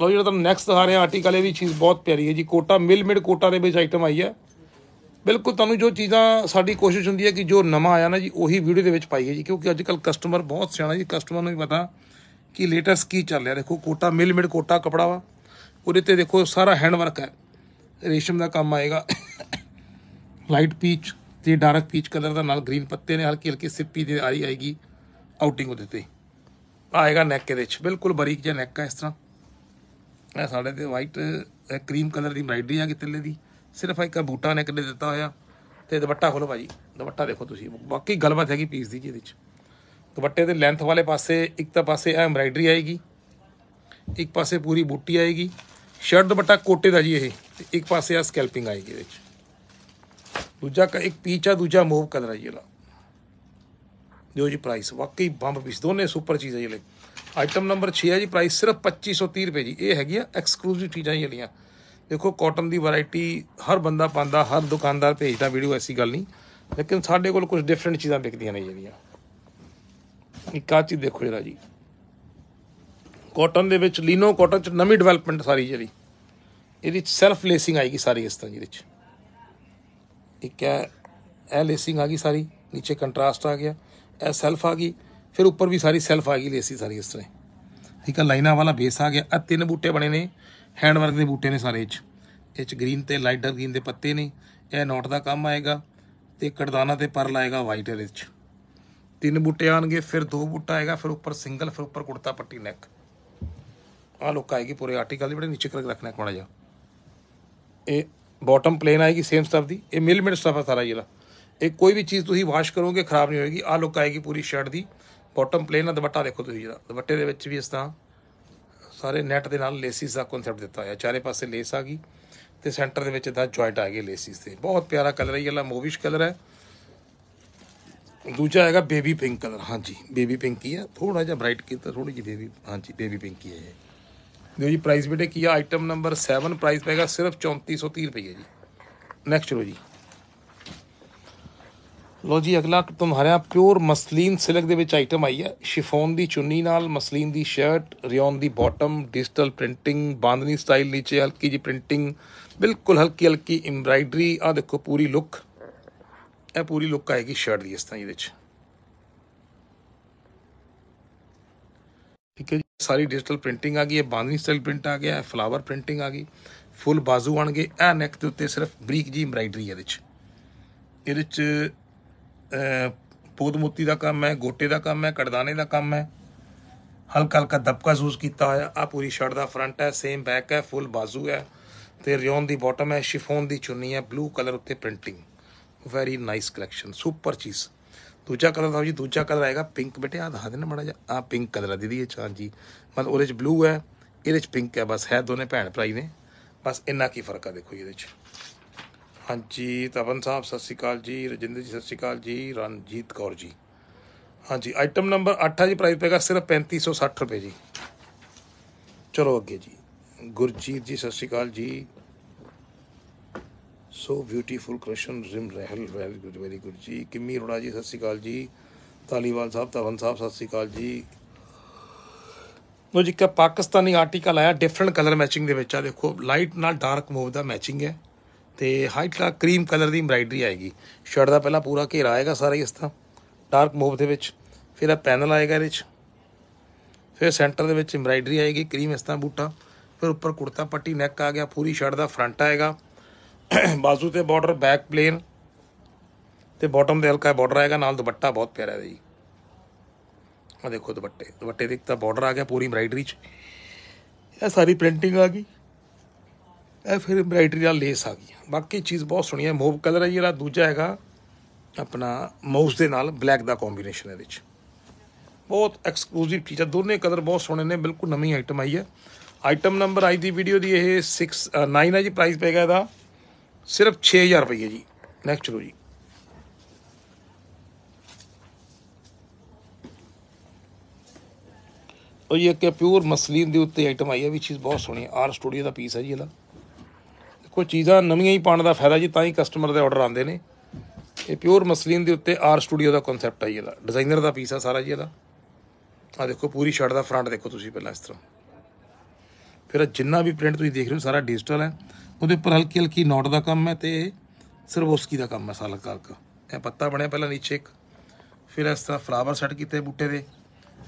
ਲੋ ਜਿਹੜਾ ਤੁਹਾਨੂੰ ਨੈਕਸਟ ਦਿਖਾ ਰਹੇ ਹਾਂ ਆਰਟੀਕਲ ਇਹ ਵੀ ਚੀਜ਼ ਬਹੁਤ ਪਿਆਰੀ ਹੈ ਜੀ ਕੋਟਾ ਮਿਲ ਮਿਡ ਕੋਟਾ ਦੇ ਵਿੱਚ ਆਈਟਮ ਆਈ ਹੈ ਬਿਲਕੁਲ ਤੁਹਾਨੂੰ ਜੋ ਚੀਜ਼ਾਂ ਸਾਡੀ ਕੋਸ਼ਿਸ਼ ਹੁੰਦੀ ਹੈ ਕਿ ਜੋ ਨਵਾਂ ਆਇਆ ਨਾ ਜੀ ਉਹੀ ਵੀਡੀਓ ਦੇ ਵਿੱਚ ਪਾਈਏ ਜੀ ਕਿਉਂਕਿ ਅੱਜ ਕੱਲ ਕਸਟਮਰ ਬਹੁਤ ਸਿਆਣਾ ਜੀ ਕਸਟਮਰ ਨੂੰ ਵੀ ਪਤਾ ਕਿ ਲੇਟੈਸਟ ਕੀ ਚੱਲ ਰਿਹਾ ਦੇਖੋ ਕੋਟਾ ਮਿਲ ਮਿਲ ਕੋਟਾ ਕਪੜਾ ਵਾ ਉਹਦੇ ਤੇ ਦੇਖੋ ਸਾਰਾ ਹੈਂਡ ਵਰਕ ਹੈ ਰੇਸ਼ਮ ਦਾ ਕੰਮ ਆਏਗਾ ਲਾਈਟ ਪੀਚ ਤੇ ਡਾਰਕ ਪੀਚ ਕਲਰ ਦਾ ਨਾਲ ਗ੍ਰੀਨ ਪੱਤੇ ਨੇ ਹਲਕੀ ਹਲਕੀ ਸਿੱਪੀ ਦੀ ਆਈ ਆਏਗੀ ਆਊਟਿੰਗ ਉਹਦੇ ਤੇ ਆਏਗਾ ਨੈਕ ਦੇ ਵਿੱਚ ਬਿਲਕੁਲ ਬਰੀਕ ਜਿਹਾ ਨੈਕ ਹੈ ਇਸ ਤਰ੍ਹਾਂ ਇਹ ਸਾਡੇ ਤੇ ਵਾਈਟ ਕਰੀਮ ਕਲਰ ਦੀ ਬ੍ਰਾਈਡਰੀ ਆ ਕਿ ਤਿੱਲੇ ਦੀ ਸਿਰਫ ਇੱਕ ਬੂਟਾ ਨੇ ਦੇ ਦਿੱਤਾ ਹੋਇਆ ਤੇ ਦੁਪੱਟਾ ਖੋਲੋ ਭਾਜੀ ਦੁਪੱਟਾ ਦੇਖੋ ਤੁਸੀਂ ਬਾਕੀ ਗੱਲਬਾਤ ਹੈਗੀ ਪੀਸ ਦੀ ਜਿਹਦੇ ਵਿੱਚ ਦੁਪੱਟੇ ਦੇ ਲੈਂਥ ਵਾਲੇ ਪਾਸੇ ਇੱਕ ਤਾਂ ਪਾਸੇ ਆ ਐਮਬ੍ਰਾਇਡਰੀ ਆਏਗੀ ਇੱਕ ਪਾਸੇ ਪੂਰੀ ਬੂਟੀ ਆਏਗੀ ਸ਼ਰਟ ਦੁਪੱਟਾ ਕੋਟੇ ਦਾ ਜੀ ਇਹ ਤੇ ਇੱਕ ਪਾਸੇ ਆ ਸਕੈਲਪਿੰਗ ਆਏਗੀ ਇਹਦੇ ਵਿੱਚ ਦੂਜਾ ਇੱਕ ਪੀਚ ਆ ਦੂਜਾ ਮੋਵ ਕਲਰ ਆ ਜੀ ਇਹਦਾ ਦਿਓ ਜੀ ਪ੍ਰਾਈਸ ਵਾਕਈ ਬੰਬ ਪੀਸ ਦੋਨੇ ਸੁਪਰ ਚੀਜ਼ਾਂ ਜੀ ਲੈ ਆਈਟਮ ਨੰਬਰ 6 ਹੈ ਜੀ ਪ੍ਰਾਈਸ ਸਿਰਫ 2530 ਰੁਪਏ ਜੀ ਇਹ ਹੈਗੀ ਆ ਐਕਸਕਲੂਸਿਵ ਚੀਜ਼ਾਂ ਜਿਹੜੀਆਂ ਦੇਖੋ ਕਾਟਨ ਦੀ ਵੈਰਾਈਟੀ ਹਰ ਬੰਦਾ ਪਾਉਂਦਾ ਹਰ ਦੁਕਾਨਦਾਰ ਭੇਜਦਾ ਵੀਡੀਓ ਐਸੀ ਗੱਲ ਨਹੀਂ ਲੇਕਿਨ ਸਾਡੇ ਕੋਲ ਕੁਝ ਡਿਫਰੈਂਟ ਚੀਜ਼ਾਂ ਵਿਕਦੀਆਂ ਨੇ ਜਿਹੜੀਆਂ ਇੱਕ ਆ ਚੀਜ਼ ਦੇਖੋ ਜਰਾ ਜੀ ਕਾਟਨ ਦੇ ਵਿੱਚ ਲੀਨੋ ਕਾਟਨ ਚ ਨਵੀਂ ਡਿਵੈਲਪਮੈਂਟ ਸਾਰੀ ਜਿਹੜੀ ਇਹਦੀ ਸੈਲਫ ਲੇਸਿੰਗ ਆਏਗੀ ਸਾਰੀ ਇਸ ਤਰ੍ਹਾਂ ਜਿਹਦੇ ਚ ਇੱਕ ਹੈ ਇਹ ਲੇਸਿੰਗ ਆ ਗਈ ਸਾਰੀ ਨੀਚੇ ਕੰਟਰਾਸਟ ਆ ਗਿਆ ਇਹ ਸੈਲਫ ਆ ਗਈ ਫਿਰ ਉੱਪਰ ਵੀ ਸਾਰੀ ਸੈਲਫ ਆ ਗਈ ਲੇਸੀ ਸਾਰੀ ਇਸ ਤਰ੍ਹਾਂ ਠੀਕ ਆ ਲਾਈਨਾਂ ਵਾਲਾ ਬੇਸ ਆ ਗਿਆ ਆ ਤਿੰਨ ਬੂਟੇ ਬਣੇ ਨੇ ਹੈਂਡਵਰਕ ਦੇ ਬੂਟੇ ਨੇ ਸਾਰੇ ਇਹ ਚ ਇਹ ਚ ਗ੍ਰੀਨ ਤੇ ਲਾਈਟਰ ਗ੍ਰੀਨ ਦੇ ਪੱਤੇ ਨੇ ਇਹ ਨੋਟ ਦਾ ਕੰਮ ਆਏਗਾ ਤੇ ਕੜਦਾਨਾ ਤੇ ਪਰ ਲਾਏਗਾ ਵਾਈਟ ਇਹਦੇ ਚ ਤਿੰਨ ਬੂਟੇ ਆਣਗੇ ਫਿਰ ਦੋ ਬੂਟਾ ਆਏਗਾ ਫਿਰ ਉੱਪਰ ਸਿੰਗਲ ਫਿਰ ਉੱਪਰ ਕੁੜਤਾ ਪੱਟੀ ਨੈਕ ਆ ਲੋਕ ਆਏਗੀ ਪੂਰੇ ਆਰਟੀਕਲ ਦੇ ਬੜੇ ਨੀਚੇ ਕਰਕੇ ਰੱਖਣਾ ਕੋਣਾ ਜਾ ਇਹ ਬਾਟਮ ਪਲੇਨ ਆਏਗੀ ਸੇਮ ਸਟਫ ਦੀ ਇਹ ਮਿਲ ਮਿਲ ਸਟਫ ਆ ਸਾਰਾ ਇਹਦਾ ਇਹ ਕੋਈ ਵੀ ਚੀਜ਼ ਤੁਸੀਂ ਵਾਸ਼ ਕਰੋਗੇ ਖਰਾਬ ਨਹੀਂ ਹੋਏਗੀ ਆ ਲੋਕ ਆਏਗੀ ਪੂਰੀ ਸ਼ਰਟ ਦੀ ਬਾਟਮ ਪਲੇਨ ਦਾ ਦੁਪੱਟਾ ਦੇਖੋ ਤੁਸੀਂ ਜਿਹੜਾ ਦੁਪੱਟੇ ਦੇ ਵਿੱਚ ਵੀ ਇਸ ਤਰ੍ਹਾਂ ਸਾਰੇ ਨੈਟ ਦੇ ਨਾਲ ਲੇਸਿਸ ਦਾ ਕਨਸੈਪਟ ਦਿੱਤਾ ਹੋਇਆ ਚਾਰੇ ਪਾਸੇ ਲੇਸ ਆ ਗਈ ਤੇ ਸੈਂਟਰ ਦੇ ਵਿੱਚ ਦਾ ਜੁਆਇੰਟ ਆ ਗਏ ਲੇਸਿਸ ਤੇ ਬਹੁਤ ਪਿਆਰਾ ਕਲਰ ਹੈ ਇਹ ਲਾ ਮੂਵਿਸ਼ ਕਲਰ ਹੈ ਦੂਜਾ ਹੈਗਾ ਬੇਬੀ ਪਿੰਕ ਕਲਰ ਹਾਂਜੀ ਬੇਬੀ ਪਿੰਕ ਹੀ ਆ ਥੋੜਾ ਜਿਹਾ ਬ੍ਰਾਈਟ ਕੀਤਾ ਥੋੜੀ ਜਿਹੀ ਬੇਬੀ ਹਾਂਜੀ ਬੇਬੀ ਪਿੰਕ ਹੀ ਹੈ ਇਹ ਜੀ ਪ੍ਰਾਈਸ ਬੇਟੇ ਕੀ ਆ ਆਈਟਮ ਨੰਬਰ 7 ਪ੍ਰਾਈਸ ਪੈਗਾ ਸਿਰਫ 3430 ਰੁਪਏ ਜੀ ਨੈਕਸਟ ਲੋ ਜੀ ਲੋ ਜੀ ਅਗਲਾ ਤੁਹਾਰਿਆ ਪਿਓਰ ਮਸਲੀਨ ਸਿਲਕ ਦੇ ਵਿੱਚ ਆਈਟਮ ਆਈ ਹੈ ਸ਼ਿਫੋਨ ਦੀ ਚੁੰਨੀ ਨਾਲ ਮਸਲੀਨ ਦੀ ਸ਼ਰਟ ਰਿਓਨ ਦੀ ਬਾਟਮ ਡਿਜੀਟਲ ਪ੍ਰਿੰਟਿੰਗ ਬਾਂਦਨੀ ਸਟਾਈਲ ਨੀਚੇ ਹਲਕੀ ਜੀ ਪ੍ਰਿੰਟਿੰਗ ਬਿਲਕੁਲ ਹਲਕੀ ਹਲਕੀ ਐਮਬ੍ਰਾਇਡਰੀ ਆ ਦੇਖੋ ਪੂਰੀ ਲੁੱਕ ਇਹ ਪੂਰੀ ਲੁੱਕ ਆਏਗੀ ਸ਼ਰਟ ਦੀ ਇਸ ਤਰ੍ਹਾਂ ਇਹਦੇ ਵਿੱਚ ਠੀਕ ਹੈ ਜੀ ਸਾਰੀ ਡਿਜੀਟਲ ਪ੍ਰਿੰਟਿੰਗ ਆ ਗਈ ਹੈ ਬਾਂਦਨੀ ਸਟਾਈਲ ਪ੍ਰਿੰਟ ਆ ਗਿਆ ਹੈ ਫਲਾਵਰ ਪ੍ਰਿੰਟਿੰਗ ਆ ਗਈ ਫੁੱਲ ਬਾਜ਼ੂ ਆਣਗੇ ਇਹ ਨੈਕ ਦੇ ਉੱਤੇ ਸਿਰਫ ਬਰੀਕ ਜੀ ਐਮਬਰਾਇਡਰੀ ਹੈ ਇਹਦੇ ਵਿੱਚ ਇਹਦੇ ਵਿੱਚ ਪੋਦ ਮੋਤੀ ਦਾ ਕੰਮ ਹੈ ਗੋਟੇ ਦਾ ਕੰਮ ਹੈ ਕੜਦਾਨੇ ਦਾ ਕੰਮ ਹੈ ਹਲਕਾ ਹਲਕਾ ਦਬਕਾ ਜੂਸ ਕੀਤਾ ਹੋਇਆ ਆ ਪੂਰੀ ਸ਼ਰਟ ਦਾ ਫਰੰਟ ਹੈ ਸੇਮ ਬੈਕ ਹੈ ਫੁੱਲ ਬਾਜ਼ੂ ਹੈ ਤੇ ਰਿਓਨ ਦੀ ਬਾਟਮ ਹੈ ਸ਼ਿਫੋਨ ਦੀ ਚੁੰਨੀ ਹੈ ਬਲੂ ਕਲਰ ਉੱਤੇ printing very nice collection super ਚੀਜ਼ ਦੂਜਾ ਕਲਰ ਸਾਹਿਬ ਜੀ ਦੂਜਾ ਕਲਰ ਆਏਗਾ ਪਿੰਕ ਬੇਟੇ ਆ ਦਿਖਾ ਦੇਣਾ ਮੜਾ ਜਾ ਆ ਪਿੰਕ ਕਲਰ ਆ ਦੀਦੀ ਇਹ ਚਾਂ ਜੀ ਮਤਲਬ ਉਹਦੇ ਚ ਬਲੂ ਹੈ ਇਹਦੇ ਚ ਪਿੰਕ ਹੈ ਬਸ ਹੈ ਦੋਨੇ ਭੈਣ ਭਰਾਈ ਨੇ ਬਸ ਇੰਨਾ ਕੀ ਫਰਕ ਆ ਦੇਖੋ ਇਹਦੇ ਚ ਹਾਂਜੀ ਤਵਨ ਸਾਹਿਬ ਸਤਿ ਸ਼੍ਰੀ ਅਕਾਲ ਜੀ ਰਜਿੰਦਰ ਜੀ ਸਤਿ ਸ਼੍ਰੀ ਅਕਾਲ ਜੀ ਰਣਜੀਤ ਕੌਰ ਜੀ ਹਾਂਜੀ ਆਈਟਮ ਨੰਬਰ 8 ਆ ਜੀ ਪ੍ਰਾਈਸ ਪੈਗਾ ਸਿਰਫ 3560 ਰੁਪਏ ਜੀ ਚਲੋ ਅੱਗੇ ਜੀ ਗੁਰਜੀਤ ਜੀ ਸਤਿ ਸ਼੍ਰੀ ਅਕਾਲ ਜੀ ਸੋ ਬਿਊਟੀਫੁਲ ਕ੍ਰਿਸ਼ਨ ਰਿਮ ਰਹਿਲ ਵੈਰੀ ਗੁੱਡ ਵੈਰੀ ਗੁੱਡ ਜੀ ਕਿੰਮੀ ਰੋੜਾ ਜੀ ਸਤਿ ਸ੍ਰੀ ਅਕਾਲ ਜੀ ਤਾਲੀਵਾਲ ਸਾਹਿਬ ਤਵਨ ਸਾਹਿਬ ਸਤਿ ਸ੍ਰੀ ਅਕਾਲ ਜੀ ਲੋ ਜੀ ਕਾ ਪਾਕਿਸਤਾਨੀ ਆਰਟੀਕਲ ਆਇਆ ਡਿਫਰੈਂਟ ਕਲਰ ਮੈਚਿੰਗ ਦੇ ਵਿੱਚ ਆ ਦੇਖੋ ਲਾਈਟ ਨਾਲ ਡਾਰਕ ਮੂਵ ਦਾ ਮੈਚਿੰਗ ਹੈ ਤੇ ਹਾਈਟ ਦਾ ਕਰੀਮ ਕਲਰ ਦੀ ਐਮਬਰਾਇਡਰੀ ਆਏਗੀ ਸ਼ਰਟ ਦਾ ਪਹਿਲਾਂ ਪੂਰਾ ਘੇਰਾ ਆਏਗਾ ਸਾਰਾ ਇਸ ਤਰ੍ਹਾਂ ਡਾਰਕ ਮੂਵ ਦੇ ਵਿੱਚ ਫਿਰ ਆ ਪੈਨਲ ਆਏਗਾ ਇਹਦੇ ਵਿੱਚ ਫਿਰ ਸੈਂਟਰ ਦੇ ਵਿੱਚ ਐਮਬਰਾਇਡਰੀ ਆਏਗੀ ਕਰੀਮ ਇਸ ਤਰ੍ਹਾਂ ਬੂਟਾ ਫਿਰ ਉੱਪਰ ਕੁੜਤਾ ਪੱਟੀ ਨੈਕ ਆ ਗਿਆ ਪੂਰੀ ਸ਼ਰਟ ਦਾ ਫਰੰਟ ਆਏਗਾ ਬਾਜ਼ੂ ਤੇ ਬਾਰਡਰ ਬੈਕ ਪਲੇਨ ਤੇ ਬਾਟਮ ਦੇ ਹਲਕਾ ਬਾਰਡਰ ਆਏਗਾ ਨਾਲ ਦੁਪੱਟਾ ਬਹੁਤ ਪਿਆਰਾ ਹੈ ਜੀ ਆ ਦੇਖੋ ਦੁਪੱਟੇ ਦੁਪੱਟੇ ਦੇ ਇੱਕ ਤਾਂ ਬਾਰਡਰ ਆ ਗਿਆ ਪੂਰੀ ਐਮਬਰਾਇਡਰੀ ਚ ਇਹ ਸਾਰੀ ਪ੍ਰਿੰਟਿੰਗ ਆ ਗਈ ਇਹ ਫਿਰ ਐਮਬਰਾਇਡਰੀ ਨਾਲ ਲੇਸ ਆ ਗਈ ਬਾਕੀ ਚੀਜ਼ ਬਹੁਤ ਸੋਹਣੀ ਹੈ ਮੋਵ ਕਲਰ ਹੈ ਜਿਹੜਾ ਦੂਜਾ ਹੈਗਾ ਆਪਣਾ ਮਾਊਸ ਦੇ ਨਾਲ ਬਲੈਕ ਦਾ ਕੰਬੀਨੇਸ਼ਨ ਹੈ ਵਿੱਚ ਬਹੁਤ ਐਕਸਕਲੂਸਿਵ ਚੀਜ਼ ਹੈ ਦੋਨੇ ਕਲਰ ਬਹੁਤ ਸੋਹਣੇ ਨੇ ਬਿਲਕੁਲ ਨਵੀਂ ਆਈਟਮ ਆਈ ਹੈ ਆਈਟਮ ਨੰਬਰ ਆਈ ਦੀ ਵੀਡੀਓ ਦੀ ਇਹ 6 9 ਹੈ ਜੀ ਪ੍ਰਾਈਸ ਪੈਗਾ ਇਹਦਾ ਸਿਰਫ 6000 ਰੁਪਏ ਜੀ ਨੈਕਸਟ ਚਲੋ ਜੀ ਉਹ ਇਹ ਕਿ ਪਿਓਰ ਮਸਲੀਨ ਦੇ ਉੱਤੇ ਆਈਟਮ ਆਈ ਹੈ ਵੀ ਚੀਜ਼ ਬਹੁਤ ਸੋਹਣੀ ਆਰ ਸਟੂਡੀਓ ਦਾ ਪੀਸ ਹੈ ਜੀ ਇਹਦਾ ਕੋਈ ਚੀਜ਼ਾਂ ਨਵੀਆਂ ਹੀ ਪਾਣ ਦਾ ਫਾਇਦਾ ਜੀ ਤਾਂ ਹੀ ਕਸਟਮਰ ਦੇ ਆਰਡਰ ਆਉਂਦੇ ਨੇ ਇਹ ਪਿਓਰ ਮਸਲੀਨ ਦੇ ਉੱਤੇ ਆਰ ਸਟੂਡੀਓ ਦਾ ਕਨਸੈਪਟ ਹੈ ਇਹਦਾ ਡਿਜ਼ਾਈਨਰ ਦਾ ਪੀਸ ਆ ਸਾਰਾ ਜੀ ਇਹਦਾ ਆ ਦੇਖੋ ਪੂਰੀ ਸ਼ਰਟ ਦਾ ਫਰੰਟ ਦੇਖੋ ਤੁਸੀਂ ਪਹਿਲਾਂ ਇਸ ਤਰ੍ਹਾਂ ਫਿਰ ਜਿੰਨਾ ਵੀ ਪ੍ਰਿੰਟ ਤੁਸੀਂ ਦੇਖ ਰਹੇ ਹੋ ਸਾਰਾ ਡਿਜੀਟਲ ਹੈ ਉਹਦੇ ਉੱਪਰ ਹਲਕੀ ਹਲਕੀ ਨੋਟ ਦਾ ਕੰਮ ਹੈ ਤੇ ਸਰਵੋਸਕੀ ਦਾ ਕੰਮ ਹੈ ਸਾਲਾ ਕਰਕ ਇਹ ਪੱਤਾ ਬਣਿਆ ਪਹਿਲਾਂ ਨੀਚੇ ਇੱਕ ਫਿਰ ਇਸ ਤਰ੍ਹਾਂ ਫਲਾਵਰ ਸੈੱਟ ਕੀਤੇ ਬੂਟੇ ਦੇ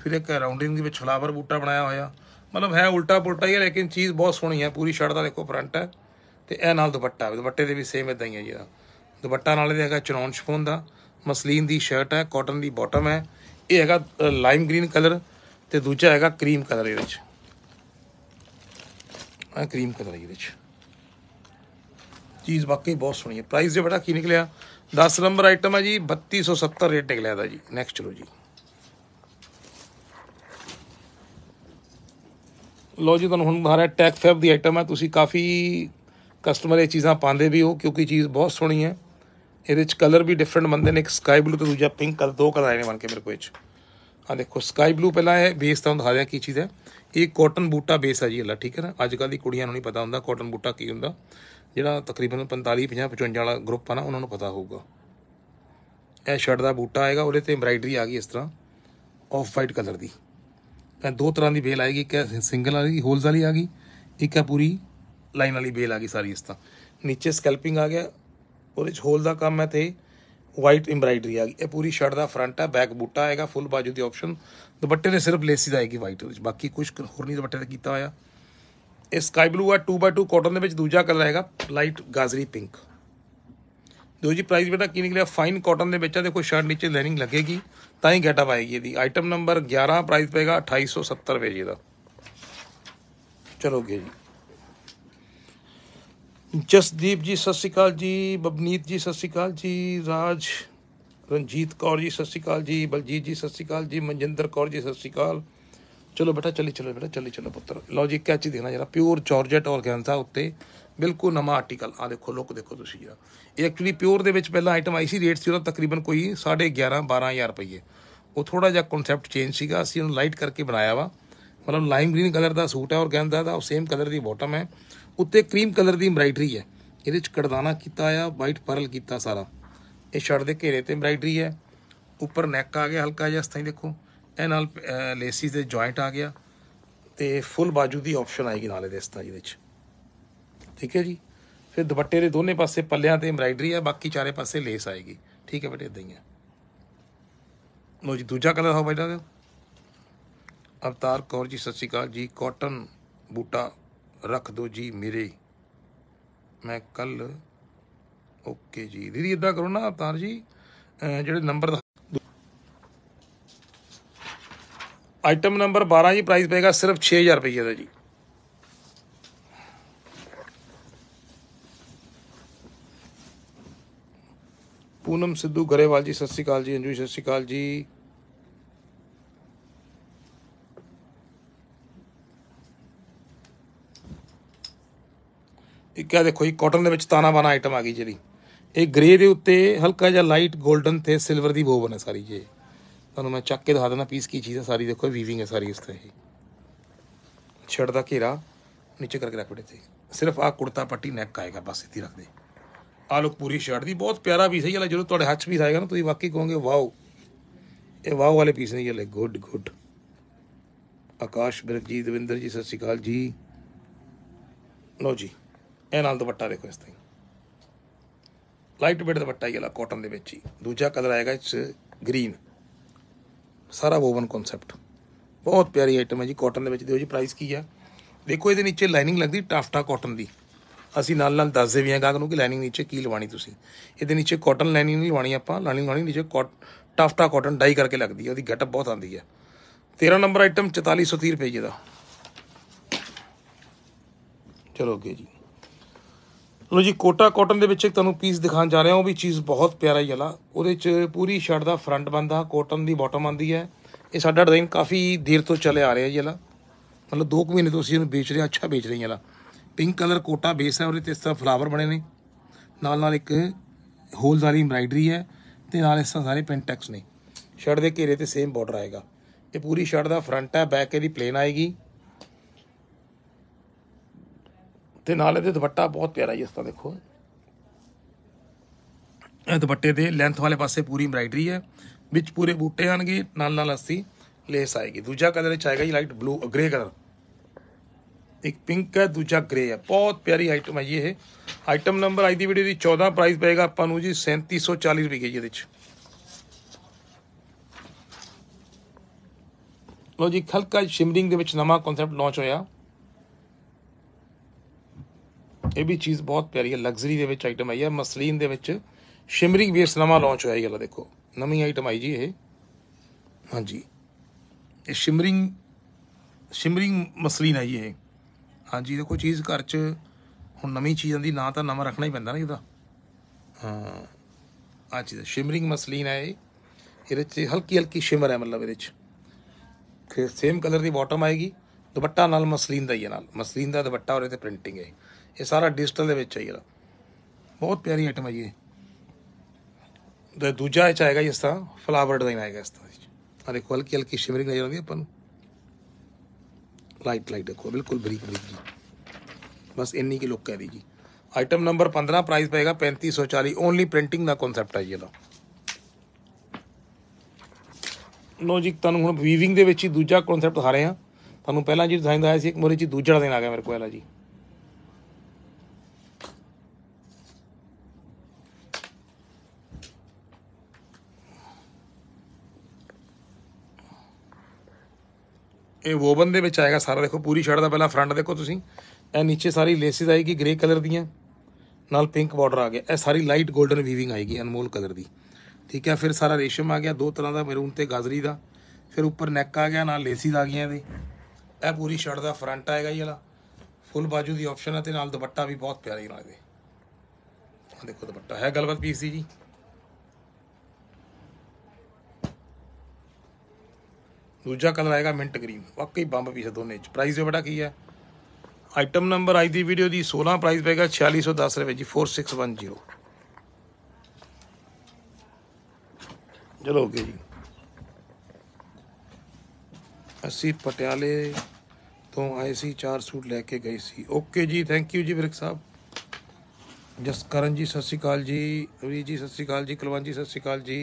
ਫਿਰ ਇੱਕ ਰਾਉਂਡਿੰਗ ਦੇ ਵਿੱਚ ਫਲਾਵਰ ਬੂਟਾ ਬਣਾਇਆ ਹੋਇਆ ਮਤਲਬ ਹੈ ਉਲਟਾ ਪੁਲਟਾ ਹੀ ਹੈ ਲੇਕਿਨ ਚੀਜ਼ ਬਹੁਤ ਸੋਹਣੀ ਹੈ ਪੂਰੀ ਸ਼ਰਟ ਦਾ ਦੇਖੋ ਫਰੰਟ ਹੈ ਤੇ ਇਹ ਨਾਲ ਦੁਪੱਟਾ ਹੈ ਦੁਪੱਟੇ ਦੇ ਵੀ ਸੇਮ ਇਦਾਂ ਹੀ ਹੈ ਜੀ ਦੁਪੱਟਾ ਨਾਲ ਇਹ ਹੈਗਾ ਚਰੌਨ ਸ਼ਫੋਨ ਦਾ ਮਸਲੀਨ ਦੀ ਸ਼ਰਟ ਹੈ ਕਾਟਨ ਦੀ ਬਾਟਮ ਹੈ ਇਹ ਹੈਗਾ ਲਾਈਮ ਗ੍ਰੀਨ ਕਲਰ ਤੇ ਦੂਜਾ ਹੈਗਾ ਕਰੀਮ ਕਲਰ ਇਹਦੇ ਵਿੱਚ ਆ ਕਰੀਮ ਕਲਰ ਇਹਦੇ ਵਿੱਚ ਚੀਜ਼ ਵਾਕਈ ਬਹੁਤ ਸੋਹਣੀ ਹੈ ਪ੍ਰਾਈਸ ਦੇ ਬੜਾ ਕੀ ਨਿਕਲਿਆ 10 ਨੰਬਰ ਆਈਟਮ ਹੈ ਜੀ 3270 ਰੇਟ ਨਿਕਲਿਆ ਦਾ ਜੀ ਨੈਕਸਟ ਚਲੋ ਜੀ ਲੋ ਜੀ ਤੁਹਾਨੂੰ ਹੁਣ ਦਿਖਾ ਟੈਕ ਫੈਬ ਦੀ ਆਈਟਮ ਹੈ ਤੁਸੀਂ ਕਾਫੀ ਕਸਟਮਰ ਇਹ ਚੀਜ਼ਾਂ ਪਾਉਂਦੇ ਵੀ ਹੋ ਕਿਉਂਕਿ ਚੀਜ਼ ਬਹੁਤ ਸੋਹਣੀ ਹੈ ਇਹਦੇ ਚ ਕਲਰ ਵੀ ਡਿਫਰੈਂਟ ਬੰਦੇ ਨੇ ਇੱਕ ਸਕਾਈ ਬਲੂ ਤੇ ਦੂਜਾ ਪਿੰਕ ਕਲਰ ਦੋ ਕਲਰ ਆਏ ਨੇ ਬਣ ਕੇ ਮੇਰੇ ਕੋਲ ਵਿੱਚ ਆ ਦੇਖੋ ਸਕਾਈ ਬਲੂ ਪਹਿਲਾਂ ਇਹ ਬੇਸ ਤਾਂ ਦਿਖਾ ਦਿਆਂ ਕੀ ਚੀਜ਼ ਹੈ ਇਹ ਕਾਟਨ ਬੂਟਾ ਬੇਸ ਹੈ ਜੀ ਅੱਲਾ ਠੀਕ ਹੈ ਨਾ ਅੱਜ ਕੱਲ ਦੀ ਕੁੜੀਆਂ ਨੂੰ ਨਹੀਂ ਪਤਾ ਹੁੰਦਾ ਕਾਟਨ ਬੂਟਾ ਕੀ ਹੁੰਦਾ ਜਿਹੜਾ ਤਕਰੀਬਨ 45 50 55 ਵਾਲਾ ਗਰੁੱਪ ਆ ਨਾ ਉਹਨਾਂ ਨੂੰ ਪਤਾ ਹੋਊਗਾ ਇਹ ਸ਼ਰਟ ਦਾ ਬੂਟਾ ਆਏਗਾ ਉਹਦੇ ਤੇ ਐਮਬਰਾਇਡਰੀ ਆ ਗਈ ਇਸ ਤਰ੍ਹਾਂ ਆਫ ਵਾਈਟ ਕਲਰ ਦੀ ਇਹ ਦੋ ਤਰ੍ਹਾਂ ਦੀ ਬੇਲ ਆਏਗੀ ਇੱਕ ਸਿੰਗਲ ਵਾਲੀ ਹੋਲਸ ਵਾਲੀ ਆ ਗਈ ਇੱਕ ਆ ਪੂਰੀ ਲਾਈਨ ਵਾਲੀ ਬੇਲ ਆ ਗਈ ਸਾਰੀ ਇਸ ਤਰ੍ਹਾਂ ਨੀਚੇ ਸਕੈਲਪਿੰਗ ਆ ਗਿਆ ਉਹਦੇ ਚ ਹੋਲ ਦਾ ਕੰਮ ਹੈ ਤੇ ਵਾਈਟ ਐਮਬਰਾਇਡਰੀ ਆ ਗਈ ਇਹ ਪੂਰੀ ਸ਼ਰਟ ਦਾ ਫਰੰਟ ਆ ਬੈਕ ਬੂਟਾ ਆਏਗਾ ਫੁੱਲ ਬਾਜੂ ਦੀ ਆਪਸ਼ਨ ਦੁਪੱਟੇ ਤੇ ਸਿਰਫ ਲੇਸੀ ਦਾ ਆਏਗੀ ਵਾਈਟ ਵਿੱਚ ਬਾਕੀ ਕੁਝ ਹੋਰ ਨਹੀਂ ਦੁਪੱਟੇ ਤੇ ਕੀਤਾ ਹੋਇਆ ਇਹ ਸਕਾਈ ਬਲੂ ਆ 2x2 ਕਾਟਨ ਦੇ ਵਿੱਚ ਦੂਜਾ ਕਲਰ ਹੈਗਾ ਲਾਈਟ ਗਾਜ਼ਰੀ ਪਿੰਕ ਦੋ ਜੀ ਪ੍ਰਾਈਸ ਬੇਟਾ ਕੀ ਨਿਕਲਿਆ ਫਾਈਨ ਕਾਟਨ ਦੇ ਵਿੱਚ ਆ ਦੇਖੋ ਸ਼ਰਟ ਨੀਚੇ ਲੈਨਿੰਗ ਲੱਗੇਗੀ ਤਾਂ ਹੀ ਗੈਟਅਪ ਆਏਗੀ ਇਹਦੀ ਆਈਟਮ ਨੰਬਰ 11 ਪ੍ਰਾਈਸ ਪਏਗਾ 2870 ਰੁਪਏ ਜੀ ਦਾ ਚਲੋਗੇ ਜੀ ਜਸਦੀਪ ਜੀ ਸਤਿ ਸ਼੍ਰੀ ਅਕਾਲ ਜੀ ਬਬਨੀਤ ਜੀ ਸਤਿ ਸ਼੍ਰੀ ਅਕਾਲ ਜੀ ਰਾਜ ਰਣਜੀਤ ਕੌਰ ਜੀ ਸਤਿ ਸ਼੍ਰੀ ਅਕਾਲ ਜੀ ਬਲਜੀਤ ਜੀ ਸਤਿ ਸ਼੍ਰੀ ਅਕਾਲ ਜੀ ਮਨਜਿੰਦਰ ਕੌਰ ਜੀ ਸਤਿ ਸ਼੍ਰੀ ਅਕਾਲ ਚਲੋ ਬੇਟਾ ਚੱਲੀ ਚਲੋ ਬੇਟਾ ਚੱਲੀ ਚਲੋ ਪੁੱਤਰ ਲਓ ਜੀ ਹੀ ਦੇਣਾ ਜਰਾ ਪਿਓਰ ਜਾਰਜਟ ਔਰਗੈਂਜ਼ਾ ਉੱਤੇ ਬਿਲਕੁਲ ਨਵਾਂ ਆਰਟੀਕਲ ਆ ਦੇਖੋ ਲੁੱਕ ਦੇਖੋ ਤੁਸੀਂ ਜਰਾ ਇਹ ਐਕਚੁਅਲੀ ਪਿਓਰ ਦੇ ਵਿੱਚ ਪਹਿਲਾਂ ਆਈਟਮ ਆਈ ਸੀ ਰੇਟ ਸੀ ਉਹਦਾ ਤਕਰੀਬਨ ਕੋਈ 11.5 12000 ਰੁਪਏ ਉਹ ਥੋੜਾ ਜਿਹਾ ਕਨਸੈਪਟ ਚੇਂਜ ਸੀਗਾ ਅਸੀਂ ਉਹਨੂੰ ਲਾਈਟ ਕਰਕੇ ਬਣਾਇਆ ਵਾ ਮਤਲਬ ਲਾਈਮ ਗ੍ਰੀਨ ਕਲਰ ਦਾ ਸੂਟ ਹੈ ਔਰਗੈਂਜ਼ਾ ਦਾ ਉਹ ਸੇਮ ਕਲਰ ਦੀ ਬਾਟਮ ਹੈ ਉੱਤੇ ਕਰੀਮ ਕਲਰ ਦੀ ਐਮਬ੍ਰਾਇਡਰੀ ਹੈ ਇਹਦੇ ਚ ਕੜਦਾਨਾ ਕੀਤਾ ਆ ਵਾਈਟ ਪਰਲ ਕੀਤਾ ਸਾਰਾ ਇਹ ਸ਼ਰਟ ਦੇ ਘੇਰੇ ਤੇ ਐਮਬ੍ਰਾਇਡਰੀ ਹੈ ਉੱਪਰ ਨੈਕ ਆ ਗਿਆ ਹਲਕਾ ਜਿਹਾ ਇਸ ਦੇਖੋ ਇਹ ਨਾਲ ਲੇਸਿਸ ਦੇ ਜੁਆਇੰਟ ਆ ਗਿਆ ਤੇ ਫੁੱਲ ਬਾਜੂ ਦੀ ਆਪਸ਼ਨ ਆਏਗੀ ਨਾਲੇ ਦੇ ਇਸ ਤਰ੍ਹਾਂ ਜਿਹਦੇ ਵਿੱਚ ਠੀਕ ਹੈ ਜੀ ਫਿਰ ਦੁਪੱਟੇ ਦੇ ਦੋਨੇ ਪਾਸੇ ਪੱਲਿਆਂ ਤੇ ਐਮਬਰਾਇਡਰੀ ਆ ਬਾਕੀ ਚਾਰੇ ਪਾਸੇ ਲੇਸ ਆਏਗੀ ਠੀਕ ਹੈ ਬੇਟੇ ਇਦਾਂ ਹੀ ਆ ਲੋ ਜੀ ਦੂਜਾ ਕਲਰ ਹੋ ਬੇਟਾ ਦਿਓ ਅਵਤਾਰ ਕੌਰ ਜੀ ਸਤਿ ਸ਼੍ਰੀ ਅਕਾਲ ਜੀ ਕਾਟਨ ਬੂਟਾ ਰੱਖ ਦਿਓ ਜੀ ਮੇਰੇ ਮੈਂ ਕੱਲ ਓਕੇ ਜੀ ਦੀਦੀ ਇਦਾਂ ਕਰੋ ਨਾ ਅਵਤਾਰ ਜੀ ਜਿਹੜੇ ਨੰਬਰ ਆਈਟਮ ਨੰਬਰ 12 ਜੀ ਪ੍ਰਾਈਸ ਪਏਗਾ ਸਿਰਫ 6000 ਰੁਪਏ ਦਾ ਜੀ ਪੂਨਮ ਸਿੱਧੂ ਗਰੇਵਾਲ ਜੀ ਸਤਿ ਸ਼੍ਰੀ ਅਕਾਲ ਜੀ ਅੰਜੂ ਸਤਿ ਸ਼੍ਰੀ ਅਕਾਲ ਜੀ ਇੱਕ ਆ ਦੇਖੋ ਜੀ ਕਾਟਨ ਦੇ ਵਿੱਚ ਤਾਣਾ ਬਾਣਾ ਆਈਟਮ ਆ ਗਈ ਜਿਹੜੀ ਇਹ ਗ੍ਰੇ ਦੇ ਉੱਤੇ ਹਲਕਾ ਜਿਹਾ ਲਾਈਟ 골ਡਨ ਤੇ ਸਿਲਵਰ ਦੀ ਬੋਵਨ ਹੈ ਸਾਰੀ ਜੀ ਤੁਹਾਨੂੰ ਮੈਂ ਚੱਕ ਕੇ ਦਿਖਾ ਦਿੰਦਾ ਪੀਸ ਕੀ ਚੀਜ਼ ਹੈ ਸਾਰੀ ਦੇਖੋ ਵੀਵਿੰਗ ਹੈ ਸਾਰੀ ਇਸ ਤੇ ਹੀ ਛੜ ਦਾ ਘੇਰਾ ਨੀਚੇ ਕਰਕੇ ਰੱਖ ਦਿੱਤੇ ਸਿਰਫ ਆ ਕੁੜਤਾ ਪੱਟੀ ਨੈਕ ਆਏਗਾ ਬਸ ਇੱਥੇ ਰੱਖ ਦੇ ਆ ਲੋਕ ਪੂਰੀ ਸ਼ਰਟ ਦੀ ਬਹੁਤ ਪਿਆਰਾ ਪੀਸ ਹੈ ਜਿਹੜਾ ਜਦੋਂ ਤੁਹਾਡੇ ਹੱਥ 'ਚ ਪੀਸ ਆਏਗਾ ਨਾ ਤੁਸੀਂ ਵਾਕਈ ਕਹੋਗੇ ਵਾਓ ਇਹ ਵਾਓ ਵਾਲੇ ਪੀਸ ਨੇ ਜਿਹੜੇ ਗੁੱਡ ਗੁੱਡ ਆਕਾਸ਼ ਬਿਰਕ ਜੀ ਦਵਿੰਦਰ ਜੀ ਸਤਿ ਸ਼੍ਰੀ ਅਕਾਲ ਜੀ ਲੋ ਜੀ ਇਹ ਨਾਲ ਦੁਪੱਟਾ ਦੇਖੋ ਇਸ ਤਰ੍ਹਾਂ ਲਾਈਟ ਵੇਟ ਦੁਪੱਟਾ ਹੀ ਹੈ ਲਾ ਕਾਟਨ ਦੇ ਵਿੱਚ ਹੀ ਦੂਜਾ ਕਲਰ ਆਏਗਾ ਇਸ ਗ੍ਰੀਨ ਸਾਰਾ ਵੋਵਨ ਕਨਸੈਪਟ ਬਹੁਤ ਪਿਆਰੀ ਆਈਟਮ ਹੈ ਜੀ ਕਾਟਨ ਦੇ ਵਿੱਚ ਦਿਓ ਜੀ ਪ੍ਰਾਈਸ ਕੀ ਆ ਦੇਖੋ ਇਹਦੇ ਨੀਚੇ ਲਾਈਨਿੰਗ ਲੱਗਦੀ ਟਾਫਟਾ ਕਾਟਨ ਦੀ ਅਸੀਂ ਨਾਲ ਨਾਲ ਦੱਸਦੇ ਵੀ ਆ ਗਾਗ ਨੂੰ ਕਿ ਲਾਈਨਿੰਗ ਨੀਚੇ ਕੀ ਲਵਾਣੀ ਤੁਸੀਂ ਇਹਦੇ ਨੀਚੇ ਕਾਟਨ ਲਾਈਨਿੰਗ ਨਹੀਂ ਲਵਾਣੀ ਆਪਾਂ ਲਾਈਨਿੰਗ ਲਵਾਣੀ ਨੀਚੇ ਟਾਫਟਾ ਕਾਟਨ ਡਾਈ ਕਰਕੇ ਲੱਗਦੀ ਹੈ ਉਹਦੀ ਗੱਟ ਬਹੁਤ ਆਂਦੀ ਹੈ 13 ਨੰਬਰ ਆਈਟਮ 4430 ਰੁਪਏ ਦਾ ਚਲੋ ਅੱਗੇ ਜੀ ਲੋ ਜੀ ਕੋਟਾ ਕਾਟਨ ਦੇ ਵਿੱਚ ਇੱਕ ਤੁਹਾਨੂੰ ਪੀਸ ਦਿਖਾਉਣ ਜਾ ਰਿਹਾ ਉਹ ਵੀ ਚੀਜ਼ ਬਹੁਤ ਪਿਆਰਾ ਹੀ ਹਲਾ ਉਹਦੇ 'ਚ ਪੂਰੀ ਸ਼ਰਟ ਦਾ ਫਰੰਟ ਬੰਦਾ ਕਾਟਨ ਦੀ ਬਾਟਮ ਆਂਦੀ ਹੈ ਇਹ ਸਾਡਾ ਡਿਜ਼ਾਈਨ ਕਾਫੀ ਧੀਰ ਤੋਂ ਚੱਲੇ ਆ ਰਿਹਾ ਜੀ ਹਲਾ ਮਤਲਬ 2 ਮਹੀਨੇ ਤੋਂ ਅਸੀਂ ਇਹਨੂੰ ਵੇਚ ਰਹੇ ਅੱਛਾ ਵੇਚ ਰਹੇ ਹਲਾ ਪਿੰਕ ਕਲਰ ਕੋਟਾ ਬੇਸ ਹੈ ਉਹਦੇ ਤੇ ਇਸ ਤਰ੍ਹਾਂ ਫਲਾਵਰ ਬਣੇ ਨੇ ਨਾਲ ਨਾਲ ਇੱਕ ਵਾਲੀ ਐਮਬਰਾਇਡਰੀ ਹੈ ਤੇ ਨਾਲ ਇਸ ਤਰ੍ਹਾਂ ਸਾਰੇ ਪੈਂਟੈਕਸ ਨੇ ਸ਼ਰਟ ਦੇ ਘੇਰੇ ਤੇ ਸੇਮ ਬਾਰਡਰ ਆਏਗਾ ਇਹ ਪੂਰੀ ਸ਼ਰਟ ਦਾ ਫਰੰਟ ਹੈ ਬੈਕ ਇਹਦੀ ਪਲੇਨ ਆਏਗੀ ਤੇ ਨਾਲ ਇਹਦੇ ਦੁਪੱਟਾ ਬਹੁਤ ਪਿਆਰਾ ਜਿਸ ਤਰ੍ਹਾਂ ਦੇਖੋ ਇਹ ਦੁਪੱਟੇ ਦੇ ਲੈਂਥ ਵਾਲੇ ਪਾਸੇ ਪੂਰੀ ਐਮਬ੍ਰਾਇਡਰੀ ਹੈ ਵਿੱਚ ਪੂਰੇ ਬੂਟੇ ਆਣਗੇ ਨਾਲ ਨਾਲ ਅਸੀਂ ਲੇਸ ਆਏਗੀ ਦੂਜਾ ਕਲਰ ਵਿੱਚ ਆਏਗਾ ਜੀ ਲਾਈਟ ਬਲੂ ਗ੍ਰੇ ਕਲਰ ਇੱਕ ਪਿੰਕ ਹੈ ਦੂਜਾ ਗ੍ਰੇ ਹੈ ਬਹੁਤ ਪਿਆਰੀ ਆਈਟਮ ਹੈ ਇਹ ਆਈਟਮ ਨੰਬਰ ਅੱਜ ਦੀ ਵੀਡੀਓ ਦੀ 14 ਪ੍ਰਾਈਸ ਪਏਗਾ ਆਪਾਂ ਨੂੰ ਜੀ 3740 ਰੁਪਏ ਜੀ ਇਹਦੇ ਚ ਲੋ ਜੀ ਖਲਕਾ ਸ਼ਿਮਰਿੰਗ ਦੇ ਵਿੱਚ ਨਵਾਂ ਕਨਸੈਪਟ ਲਾਂਚ ਹੋਇਆ ਇਹ ਵੀ ਚੀਜ਼ ਬਹੁਤ ਪਿਆਰੀ ਹੈ ਲਗਜ਼ਰੀ ਦੇ ਵਿੱਚ ਆਈਟਮ ਆਈ ਹੈ ਮਸਲੀਨ ਦੇ ਵਿੱਚ ਸ਼ਿਮਰੀ ਬੇਸ ਨਵਾਂ ਲਾਂਚ ਹੋਇਆ ਹੈ ਇਹ ਲਾ ਦੇਖੋ ਨਵੀਂ ਆਈਟਮ ਆਈ ਜੀ ਇਹ ਹਾਂਜੀ ਇਹ ਸ਼ਿਮਰਿੰਗ ਸ਼ਿਮਰਿੰਗ ਮਸਲੀਨ ਆਈ ਹੈ ਹਾਂਜੀ ਦੇਖੋ ਚੀਜ਼ ਘਰ 'ਚ ਹੁਣ ਨਵੀਂ ਚੀਜ਼ ਆਂਦੀ ਨਾ ਤਾਂ ਨਵਾਂ ਰੱਖਣਾ ਹੀ ਪੈਂਦਾ ਨਾ ਇਹਦਾ ਹਾਂ ਆ ਚੀਜ਼ ਸ਼ਿਮਰਿੰਗ ਮਸਲੀਨ ਹੈ ਇਹਦੇ 'ਚ ਹਲਕੀ ਹਲਕੀ ਸ਼ਿਮਰ ਹੈ ਮਤਲਬ ਇਹਦੇ 'ਚ ਫਿਰ ਸੇਮ ਕਲਰ ਦੀ ਬਾਟਮ ਆਏਗੀ ਦੁਪੱਟਾ ਨਾਲ ਮਸਲੀਨ ਦਾ ਹੀ ਹੈ ਨਾਲ ਮਸਲੀਨ ਦਾ ਦੁਪੱਟਾ ਔਰ ਇਹਦੇ ਪ੍ਰਿੰਟਿੰਗ ਹੈ ਇਹ ਸਾਰਾ ਡਿਜੀਟਲ ਦੇ ਵਿੱਚ ਹੈ ਇਹਦਾ ਬਹੁਤ ਪਿਆਰੀ ਆਈਟਮ ਹੈ ਇਹ ਤੇ ਦੂਜਾ ਇਹ ਚਾਹੇਗਾ ਇਸ ਤਰ੍ਹਾਂ ਫਲਾਵਰ ਡਿਜ਼ਾਈਨ ਆਏਗਾ ਇਸ ਤਰ੍ਹਾਂ ਆ ਦੇਖੋ ਹਲਕੀ ਹਲਕੀ ਸ਼ਿਮਰਿੰਗ ਨਜ਼ਰ ਰਹੀ ਆਪਾਂ ਨੂੰ ਲਾਈਟ ਲਾਈਟ ਦੇਖੋ ਬਿਲਕੁਲ ਬਰੀਕ ਬਰੀਕ ਜੀ ਬਸ ਇੰਨੀ ਕੀ ਲੁੱਕ ਹੈ ਦੀ ਜੀ ਆਈਟਮ ਨੰਬਰ 15 ਪ੍ਰਾਈਸ ਪਏਗਾ 3540 ਓਨਲੀ ਪ੍ਰਿੰਟਿੰਗ ਦਾ ਕਨਸੈਪਟ ਹੈ ਜੀ ਇਹਦਾ ਲੋ ਜੀ ਤੁਹਾਨੂੰ ਹੁਣ ਵੀਵਿੰਗ ਦੇ ਵਿੱਚ ਹੀ ਦੂਜਾ ਕਨਸੈਪਟ ਦਿਖਾ ਰਹੇ ਆ ਤੁਹਾਨੂੰ ਪਹਿਲਾਂ ਜੀ ਡਿਜ਼ਾਈਨ ਦਾ ਆਇਆ ਸੀ ਇੱਕ ਮੋਰੇ ਜੀ ਦੂਜਾ ਦਿਨ ਆ ਗਿਆ ਮੇਰੇ ਕੋਲ ਇਹਦਾ ਜੀ ਇਹ ਵੋਬਨ ਦੇ ਵਿੱਚ ਆਏਗਾ ਸਾਰਾ ਦੇਖੋ ਪੂਰੀ ਸ਼ਰਟ ਦਾ ਪਹਿਲਾਂ ਫਰੰਟ ਦੇਖੋ ਤੁਸੀਂ ਇਹ ਨੀਚੇ ਸਾਰੀ ਲੇਸਿਸ ਆਏਗੀ ਗ੍ਰੇ ਕਲਰ ਦੀਆਂ ਨਾਲ ਪਿੰਕ ਬਾਰਡਰ ਆ ਗਿਆ ਇਹ ਸਾਰੀ ਲਾਈਟ 골ਡਨ ਵੀਵਿੰਗ ਆਏਗੀ ਅਨਮੋਲ ਕਲਰ ਦੀ ਠੀਕ ਹੈ ਫਿਰ ਸਾਰਾ ਰੇਸ਼ਮ ਆ ਗਿਆ ਦੋ ਤਰ੍ਹਾਂ ਦਾ ਮੈਰੂਨ ਤੇ ਗਾਜ਼ਰੀ ਦਾ ਫਿਰ ਉੱਪਰ ਨੈਕ ਆ ਗਿਆ ਨਾਲ ਲੇਸਿਸ ਆ ਗਈਆਂ ਇਹਦੇ ਇਹ ਪੂਰੀ ਸ਼ਰਟ ਦਾ ਫਰੰਟ ਆਏਗਾ ਇਹ ਵਾਲਾ ਫੁੱਲ ਬਾਜੂ ਦੀ ਆਪਸ਼ਨ ਹੈ ਤੇ ਨਾਲ ਦੁਪੱਟਾ ਵੀ ਬਹੁਤ ਪਿਆਰਾ ਹੀ ਨਾਲ ਇਹਦੇ ਦੇਖੋ ਦੁਪੱਟਾ ਹੈ ਗਲਵਤ ਪੀਸ ਜੀ ਦੂਜਾ ਕਲਰ ਆਏਗਾ ਮਿੰਟ ਗ੍ਰੀਨ ਵਾਕਈ ਬੰਬ ਪੀਸ ਦੋਨੇ ਚ ਪ੍ਰਾਈਸ ਬੜਾ ਕੀ ਹੈ ਆਈਟਮ ਨੰਬਰ ਅੱਜ ਦੀ ਵੀਡੀਓ ਦੀ 16 ਪ੍ਰਾਈਸ ਪੈਗਾ 4610 ਰੁਪਏ ਜੀ 4610 ਚਲੋ ਓਕੇ ਜੀ ਅਸੀਂ ਪਟਿਆਲੇ ਤੋਂ ਆਏ ਸੀ ਚਾਰ ਸੂਟ ਲੈ ਕੇ ਗਏ ਸੀ ਓਕੇ ਜੀ ਥੈਂਕ ਯੂ ਜੀ ਵਿਰਕ ਸਾਹਿਬ ਜਸਕਰਨ ਜੀ ਸਤਿ ਸ਼੍ਰੀ ਅਕਾਲ ਜੀ ਅਵੀ ਜੀ ਸਤਿ ਸ਼੍ਰੀ ਅਕਾਲ ਜੀ ਕੁਲਵੰਤ ਜੀ ਸਤਿ ਸ਼੍ਰੀ ਅਕਾਲ ਜੀ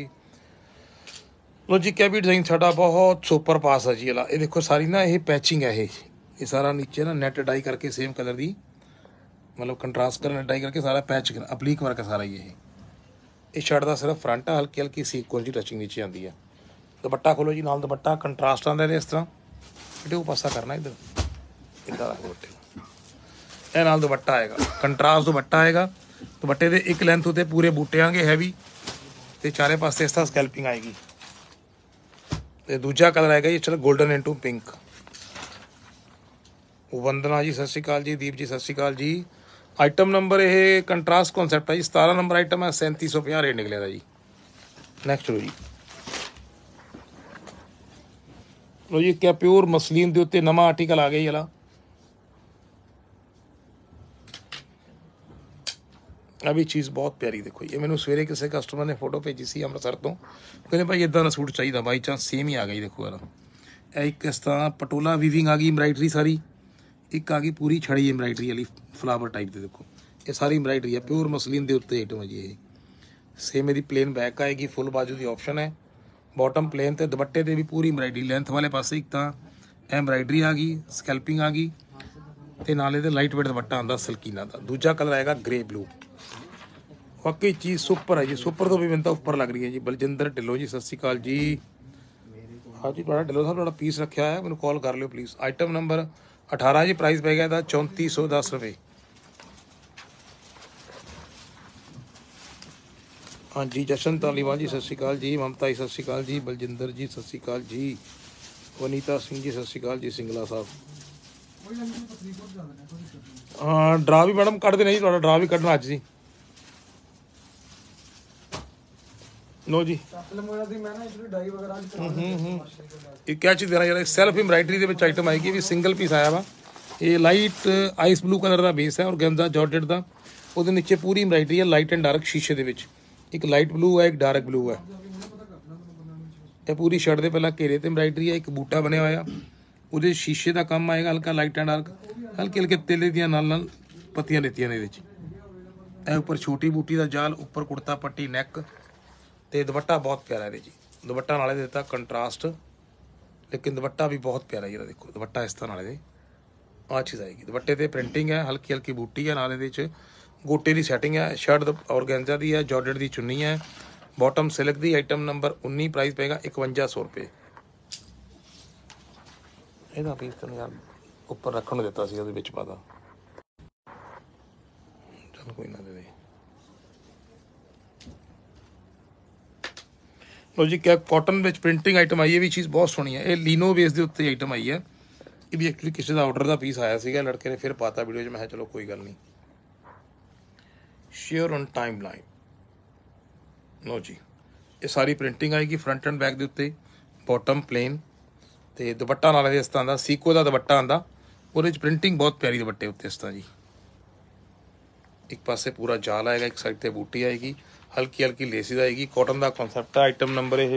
ਲੋ ਜੀ ਕੈਬੀ ਡਿਜ਼ਾਈਨ ਸਾਡਾ ਬਹੁਤ ਸੁਪਰ ਪਾਸ ਹੈ ਜੀ ਇਹਲਾ ਇਹ ਦੇਖੋ ਸਾਰੀ ਨਾ ਇਹ ਪੈਚਿੰਗ ਹੈ ਇਹ ਇਹ ਸਾਰਾ ਨੀਚੇ ਨਾ ਨੈਟ ਡਾਈ ਕਰਕੇ ਸੇਮ ਕਲਰ ਦੀ ਮਤਲਬ ਕੰਟਰਾਸਟ ਕਰਨ ਡਾਈ ਕਰਕੇ ਸਾਰਾ ਪੈਚ ਕਰ ਅਪਲੀਕ ਵਰਕ ਸਾਰਾ ਇਹ ਇਹ ਸ਼ਰਟ ਦਾ ਸਿਰਫ ਫਰੰਟ ਹਲਕੀ ਹਲਕੀ ਸੀਕੁਐਂਸ ਦੀ ਟੱਚਿੰਗ ਨੀਚੇ ਆਉਂਦੀ ਹੈ ਦੁਪੱਟਾ ਖੋਲੋ ਜੀ ਨਾਲ ਦੁਪੱਟਾ ਕੰਟਰਾਸਟ ਆਂਦਾ ਨੇ ਇਸ ਤਰ੍ਹਾਂ ਬੇਟੇ ਉਹ ਪਾਸਾ ਕਰਨਾ ਇਧਰ ਇਧਰ ਆ ਬੇਟੇ ਇਹ ਨਾਲ ਦੁਪੱਟਾ ਆਏਗਾ ਕੰਟਰਾਸਟ ਦੁਪੱਟਾ ਆਏਗਾ ਦੁਪੱਟੇ ਦੇ ਇੱਕ ਲੈਂਥ ਉਤੇ ਪੂਰੇ ਬੂਟੇ ਆਂਗੇ ਹੈਵੀ ਤੇ ਚਾਰੇ ਪਾਸੇ ਇਸ ਤਰ੍ਹਾਂ ਸਕੈਲਪਿੰਗ ਆਏਗੀ ਤੇ ਦੂਜਾ ਕਲਰ ਹੈਗਾ ਜੀ ਚਲ 골ਡਨ ਇਨਟੂ ਪਿੰਕ ਵੰਦਨਾ ਜੀ ਸਤਿ ਸ਼੍ਰੀ ਅਕਾਲ ਜੀ ਦੀਪ ਜੀ ਸਤਿ ਸ਼੍ਰੀ ਅਕਾਲ ਜੀ ਆਈਟਮ ਨੰਬਰ ਇਹ ਕੰਟਰਾਸਟ ਕਨਸੈਪਟ ਹੈ ਜੀ 17 ਨੰਬਰ ਆਈਟਮ ਹੈ 3750 ਰੇਟ ਨਿਕਲਿਆ ਦਾ ਜੀ ਨੈਕਸਟ ਲੋ ਜੀ ਲੋ ਜੀ ਕਿਆ ਪਿਓਰ ਮਸਲੀਨ ਦੇ ਉੱਤੇ ਨਵਾਂ ਆਰਟੀਕਲ ਆ ਗਿਆ ਜੀ ਹਲਾ ਆ ਵੀ ਚੀਜ਼ ਬਹੁਤ ਪਿਆਰੀ ਦੇਖੋ ਇਹ ਮੈਨੂੰ ਸਵੇਰੇ ਕਿਸੇ ਕਸਟਮਰ ਨੇ ਫੋਟੋ ਭੇਜੀ ਸੀ ਅੰਮ੍ਰਿਤਸਰ ਤੋਂ ਕਹਿੰਦੇ ਭਾਈ ਇਦਾਂ ਦਾ ਸੂਟ ਚਾਹੀਦਾ ਬਾਈ ਚਾਂ ਸੇਮ ਹੀ ਆ ਗਈ ਦੇਖੋ ਯਾਰ ਇਹ ਇੱਕ ਇਸ ਤਰ੍ਹਾਂ ਪਟੋਲਾ ਵੀਵਿੰਗ ਆ ਗਈ ਐਮਬ੍ਰਾਇਡਰੀ ਸਾਰੀ ਇੱਕ ਆ ਗਈ ਪੂਰੀ ਛੜੀ ਐਮਬ੍ਰਾਇਡਰੀ ਵਾਲੀ ਫਲਾਵਰ ਟਾਈਪ ਦੇ ਦੇਖੋ ਇਹ ਸਾਰੀ ਐਮਬ੍ਰਾਇਡਰੀ ਆ ਪਿਓਰ ਮਸਲਿਨ ਦੇ ਉੱਤੇ ਆਈਟਮ ਹੈ ਜੀ ਇਹ ਸੇਮ ਇਹਦੀ ਪਲੇਨ ਬੈਕ ਆਏਗੀ ਫੁੱਲ ਬਾਜੂ ਦੀ ਆਪਸ਼ਨ ਹੈ ਬਾਟਮ ਪਲੇਨ ਤੇ ਦੁਪੱਟੇ ਤੇ ਵੀ ਪੂਰੀ ਐਮਬ੍ਰਾਇਡਰੀ ਲੈਂਥ ਵਾਲੇ ਪਾਸੇ ਇੱਕ ਤਾਂ ਐਮਬ੍ਰਾਇਡਰੀ ਆ ਗਈ ਸਕੈਲਪਿੰਗ ਆ ਗਈ ਤੇ ਨਾਲੇ ਤੇ ਲਾਈਟ ਵੇਟ ਦੁਪੱਟਾ ਆਂਦਾ ਸਿਲਕੀਨਾ ਦਾ ਦੂਜਾ ਕਲਰ ਆਏਗਾ ਗ੍ਰੇ ਬਲੂ ਵਾਕਈ ਚੀਜ਼ ਸੁਪਰ ਹੈ ਜੀ ਸੁਪਰ ਤੋਂ ਵੀ ਮੈਨੂੰ ਉੱਪਰ ਲੱਗ ਰਹੀ ਹੈ ਜੀ ਬਲਜਿੰਦਰ ਢਿੱਲੋਂ ਜੀ ਸਤਿ ਸ਼੍ਰੀ ਅਕਾਲ ਜੀ ਹਾਂ ਜੀ ਤੁਹਾਡਾ ਢਿੱਲੋਂ ਸਾਹਿਬ ਤੁਹਾਡਾ ਪੀਸ ਰੱਖਿਆ ਹੈ ਮੈਨੂੰ ਕਾਲ ਕਰ ਲਿਓ ਪਲੀਜ਼ ਆਈਟਮ ਨੰਬਰ 18 ਜੀ ਪ੍ਰਾਈਸ ਪੈ ਗਿਆ ਦਾ 3410 ਰੁਪਏ ਹਾਂ ਜੀ ਜਸ਼ਨ ਤਾਲੀਵਾਲ ਜੀ ਸਤਿ ਸ਼੍ਰੀ ਅਕਾਲ ਜੀ ਮਮਤਾ ਜੀ ਸਤਿ ਸ਼੍ਰੀ ਅਕਾਲ ਜੀ ਬਲਜਿੰਦਰ ਜੀ ਸਤਿ ਸ਼੍ਰੀ ਅਕਾਲ ਜੀ ਵਨੀਤਾ ਸਿੰਘ ਜੀ ਸਤਿ ਸ਼੍ਰੀ ਅਕਾਲ ਜੀ ਸਿੰਗਲਾ ਸਾਹਿਬ ਹਾਂ ਡਰਾ ਵੀ ਮੈਡਮ ਕੱਢ ਦੇਣਾ ਜੀ ਤੁਹਾਡਾ ਡਰਾ ਵੀ ਕੱਢਣਾ ਅੱਜ ਜੀ ਲੋ ਜੀ ਫਿਲਮ ਵਾਲਾ ਦੀ ਮੈਂ ਨਾ ਇਸ਼ੂ ਡਾਈ ਵਗੈਰਾ ਇਹ ਕਿਆ ਚੀਜ਼ ਦੇ ਰਹਾ ਯਾਰ ਸੈਲਫ ਐਮਬਰਾਇਡਰੀ ਦੇ ਵਿੱਚ ਆਈਟਮ ਆਏਗੀ ਵੀ ਸਿੰਗਲ ਪੀਸ ਆਇਆ ਵਾ ਇਹ ਲਾਈਟ ਆਈਸ ਬਲੂ ਕਲਰ ਦਾ ਬੇਸ ਹੈ ਔਰ ਗੰਦਾ ਜਾਰਜਟ ਦਾ ਉਹਦੇ ਨੀਚੇ ਪੂਰੀ ਐਮਬਰਾਇਡਰੀ ਹੈ ਲਾਈਟ ਐਂਡ ਡਾਰਕ ਸ਼ੀਸ਼ੇ ਦੇ ਵਿੱਚ ਇੱਕ ਲਾਈਟ ਬਲੂ ਹੈ ਇੱਕ ਡਾਰਕ ਬਲੂ ਹੈ ਇਹ ਪੂਰੀ ਸ਼ਰਟ ਦੇ ਪਹਿਲਾਂ ਘੇਰੇ ਤੇ ਐਮਬਰਾਇਡਰੀ ਹੈ ਇੱਕ ਬੂਟਾ ਬਣਿਆ ਹੋਇਆ ਉਹਦੇ ਸ਼ੀਸ਼ੇ ਦਾ ਕੰਮ ਆਏਗਾ ਹਲਕਾ ਲਾਈਟ ਐਂਡ ਡਾਰਕ ਹਲਕੇ ਹਲਕੇ ਤੇਲੇ ਦੀਆਂ ਨਾਲ ਨਾਲ ਪੱਤੀਆਂ ਦਿੱਤੀਆਂ ਨੇ ਇਹਦੇ ਵਿੱਚ ਇਹ ਉੱਪਰ ਛੋਟੀ ਬੂਟੀ ਦਾ ਜਾਲ ਉੱਪਰ ਕੁੜਤਾ ਪੱਟੀ ਨੈਕ ਤੇ ਦੁਪੱਟਾ ਬਹੁਤ ਪਿਆਰਾ ਹੈ ਜੀ ਦੁਪੱਟਾ ਨਾਲੇ ਦਿੱਤਾ ਕੰਟਰਾਸਟ ਲੇਕਿਨ ਦੁਪੱਟਾ ਵੀ ਬਹੁਤ ਪਿਆਰਾ ਜਿਹੜਾ ਦੇਖੋ ਦੁਪੱਟਾ ਇਸ ਤਰ੍ਹਾਂ ਨਾਲੇ ਦੇ ਆ ਚੀਜ਼ ਆਏਗੀ ਦੁਪੱਟੇ ਤੇ ਪ੍ਰਿੰਟਿੰਗ ਹੈ ਹਲਕੀ ਹਲਕੀ ਬੂਟੀ ਹੈ ਨਾਲੇ ਦੇ ਵਿੱਚ ਗੋਟੇ ਦੀ ਸੈਟਿੰਗ ਹੈ ਸ਼ਰਟ ਔਰਗੈਂਜਾ ਦੀ ਹੈ ਜਾਰਜਟ ਦੀ ਚੁੰਨੀ ਹੈ ਬਾਟਮ ਸਿਲਕ ਦੀ ਆਈਟਮ ਨੰਬਰ 19 ਪ੍ਰਾਈਸ ਪਏਗਾ 5100 ਰੁਪਏ ਇਹਦਾ ਪੀਸ ਤੈਨੂੰ ਯਾਰ ਉੱਪਰ ਰੱਖਣ ਦਿੱਤਾ ਸੀ ਉਹਦੇ ਵਿੱਚ ਪਾਦਾ ਚਲ ਕੋਈ ਨਾ ਦੇ ਦੇ ਲੋ ਜੀ ਕਿਆ ਕਾਟਨ ਵਿੱਚ ਪ੍ਰਿੰਟਿੰਗ ਆਈਟਮ ਆਈ ਹੈ ਵੀ ਚੀਜ਼ ਬਹੁਤ ਸੋਹਣੀ ਹੈ ਇਹ ਲੀਨੋ ਬੇਸ ਦੇ ਉੱਤੇ ਆਈਟਮ ਆਈ ਹੈ ਇਹ ਵੀ ਐਕਚੁਅਲੀ ਕਿਸੇ ਦਾ ਆਰਡਰ ਦਾ ਪੀਸ ਆਇਆ ਸੀਗਾ ਲੜਕੇ ਨੇ ਫਿਰ ਪਾਤਾ ਵੀਡੀਓ 'ਚ ਮੈਂ ਕਿਹਾ ਚਲੋ ਕੋਈ ਗੱਲ ਨਹੀਂ ਸ਼ੇਅਰ ਔਨ ਟਾਈਮਲਾਈਨ ਲੋ ਜੀ ਇਹ ਸਾਰੀ ਪ੍ਰਿੰਟਿੰਗ ਆਏਗੀ ਫਰੰਟ ਐਂਡ ਬੈਕ ਦੇ ਉੱਤੇ ਬਾਟਮ ਪਲੇਨ ਤੇ ਦੁਪੱਟਾ ਨਾਲ ਇਸ ਤਰ੍ਹਾਂ ਦਾ ਸੀਕੋ ਦਾ ਦੁਪੱਟਾ ਆਂਦਾ ਉਹਦੇ 'ਚ ਪ੍ਰਿੰਟਿੰਗ ਬਹੁਤ ਪਿਆਰੀ ਦੁਪੱਟੇ ਉੱਤੇ ਇਸ ਤਰ੍ਹਾਂ ਜੀ ਇੱਕ ਪਾਸੇ ਪੂਰਾ ਜਾਲ ਆਏਗਾ ਇੱਕ ਸਾਈਡ ਤੇ ਬੂਟੀ ਆਏਗੀ ਹਲਕੀ ਹਲਕੀ ਲੇਸਿਸ ਆਏਗੀ ਕਾਟਨ ਦਾ ਕਨਸੈਪਟ ਹੈ ਆਈਟਮ ਨੰਬਰ ਇਹ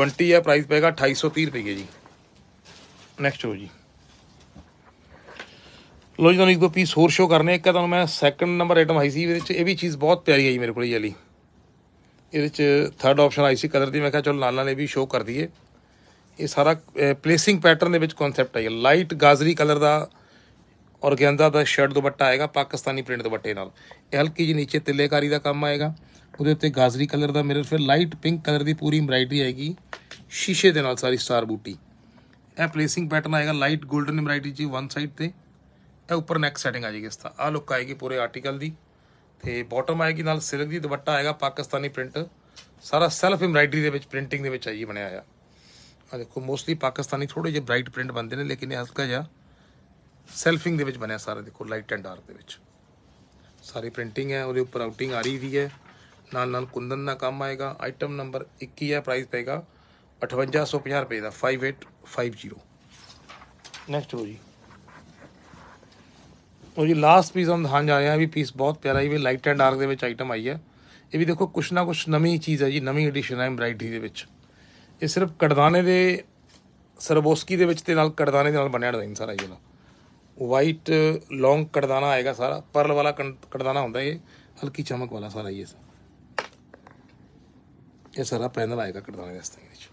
20 ਹੈ ਪ੍ਰਾਈਸ ਪਏਗਾ 2830 ਰੁਪਏ ਜੀ ਨੈਕਸਟ ਹੋ ਜੀ ਲੋ ਜੀ ਤੁਹਾਨੂੰ ਇੱਕ ਦੋ ਪੀਸ ਹੋਰ ਸ਼ੋ ਕਰਨੇ ਇੱਕ ਤੁਹਾਨੂੰ ਮੈਂ ਸੈਕੰਡ ਨੰਬਰ ਆਈਟਮ ਆਈ ਸੀ ਇਹਦੇ ਵਿੱਚ ਇਹ ਵੀ ਚੀਜ਼ ਬਹੁਤ ਪਿਆਰੀ ਆਈ ਮੇਰੇ ਕੋਲ ਜਲੀ ਇਹਦੇ ਵਿੱਚ ਥਰਡ ਆਪਸ਼ਨ ਆਈ ਸੀ ਕਲਰ ਦੀ ਮੈਂ ਕਿਹਾ ਚਲੋ ਨਾਲ ਨਾਲ ਇਹ ਵੀ ਸ਼ੋ ਕਰ ਦਈਏ ਇਹ ਸਾਰਾ ਪਲੇਸਿੰਗ ਪੈਟਰਨ ਦੇ ਵਿੱਚ ਕਨਸੈਪਟ ਹੈ ਲਾਈਟ ਗਾਜ਼ਰੀ ਕਲਰ ਦਾ ਔਰਗੈਂਜ਼ਾ ਦਾ ਸ਼ਰਟ ਦੁਪੱਟਾ ਆਏਗਾ ਪਾਕਿਸਤਾਨੀ ਪ੍ਰਿੰਟ ਦੁਪੱਟੇ ਨਾਲ ਇਹ ਹਲਕੀ ਜੀ ਨੀਚੇ ਤਿੱਲੇਕਾਰੀ ਦਾ ਕੰਮ ਆਏਗਾ ਉਹਦੇ ਉੱਤੇ ਗਾਜ਼ਰੀ ਕਲਰ ਦਾ ਮਿਰਰ ਫਿਰ ਲਾਈਟ ਪਿੰਕ ਕਲਰ ਦੀ ਪੂਰੀ ਐਮਬ੍ਰਾਇਡਰੀ ਆਏਗੀ ਸ਼ੀਸ਼ੇ ਦੇ ਨਾਲ ਸਾਰੀ ਸਟਾਰ ਬੂਟੀ ਇਹ ਪਲੇਸਿੰਗ ਪੈਟਰਨ ਆਏਗਾ ਲਾਈਟ 골ਡਨ ਐਮਬ੍ਰਾਇਡਰੀ ਜੀ ਵਨ ਸਾਈਡ ਤੇ ਇਹ ਉੱਪਰ ਨੈਕ ਸੈਟਿੰਗ ਆ ਜਾਏਗੀ ਇਸ ਤਰ੍ਹਾਂ ਆ ਲੁੱਕ ਆਏਗੀ ਪੂਰੇ ਆਰਟੀਕਲ ਦੀ ਤੇ ਬਾਟਮ ਆਏਗੀ ਨਾਲ ਸਿਲਕ ਦੀ ਦੁਪੱਟਾ ਆਏਗਾ ਪਾਕਿਸਤਾਨੀ ਪ੍ਰਿੰਟ ਸਾਰਾ ਸੈਲਫ ਐਮਬ੍ਰਾਇਡਰੀ ਦੇ ਵਿੱਚ ਪ੍ਰਿੰਟਿੰਗ ਦੇ ਵਿੱਚ ਆਈ ਬਣਿਆ ਆ ਆ ਦੇਖੋ ਮੋਸਟਲੀ ਪਾਕਿਸਤਾਨੀ ਥੋੜੇ ਜਿਹਾ ਬ੍ਰਾਈਟ ਪ੍ਰਿੰਟ ਬੰਦੇ ਨੇ ਲੇਕਿਨ ਇਹ ਹਲਕਾ ਜਿਹਾ ਸੈਲਫਿੰਗ ਦੇ ਵਿੱਚ ਬਣਿਆ ਸਾਰਾ ਦੇਖੋ ਲਾਈਟ ਐਂਡ ਡਾਰਕ ਦੇ ਵਿੱਚ ਸਾਰੀ ਪ੍ਰਿੰਟਿੰਗ ਹੈ ਉਹਦੇ ਉੱਪਰ ਆਊਟਿੰਗ ਆ ਰਹੀ ਵੀ ਹੈ ਨਾਲ ਨਾਲ ਕੁੰਦਨ ਦਾ ਕੰਮ ਆਏਗਾ ਆਈਟਮ ਨੰਬਰ 21 ਹੈ ਪ੍ਰਾਈਸ ਪਏਗਾ 5850 ਰੁਪਏ ਦਾ 5850 ਨੈਕਸਟ ਹੋ ਜੀ ਉਹ ਜੀ ਲਾਸਟ ਪੀਸ ਹਮ ਹਾਂ ਜਾ ਰਹੇ ਆ ਵੀ ਪੀਸ ਬਹੁਤ ਪਿਆਰਾ ਹੀ ਵੀ ਲਾਈਟ ਐਂਡ ਡਾਰਕ ਦੇ ਵਿੱਚ ਆਈਟਮ ਆਈ ਹੈ ਇਹ ਵੀ ਦੇਖੋ ਕੁਛ ਨਾ ਕੁਛ ਨਵੀਂ ਚੀਜ਼ ਹੈ ਜੀ ਨਵੀਂ ਐਡੀਸ਼ਨ ਹੈ ਐਮਬ੍ਰਾਇਡਰੀ ਦੇ ਵਿੱਚ ਇਹ ਸਿਰਫ ਕੜਦਾਨੇ ਦੇ ਸਰਬੋਸਕੀ ਦੇ ਵਿੱਚ ਤੇ ਨਾਲ ਕੜਦਾਨੇ ਦੇ ਨਾਲ ਬਣਿਆ ਡਿਜ਼ਾਈਨ ਸਾਰਾ ਇਹ ਵਾਈਟ ਲੌਂਗ ਕੜਦਾਨਾ ਆਏਗਾ ਸਾਰਾ ਪਰਲ ਵਾਲਾ ਕੜਦਾਨਾ ਹੁੰਦਾ ਇਹ ਹਲਕੀ ਚਮਕ ਵਾਲਾ ਸਾਰਾ ਇਹ ਇਹ ਸਾਰਾ ਪੈਨਲ ਆਏਗਾ ਕਰਦਾਨਾ ਦੇ ਇਹਦੇ ਵਿੱਚ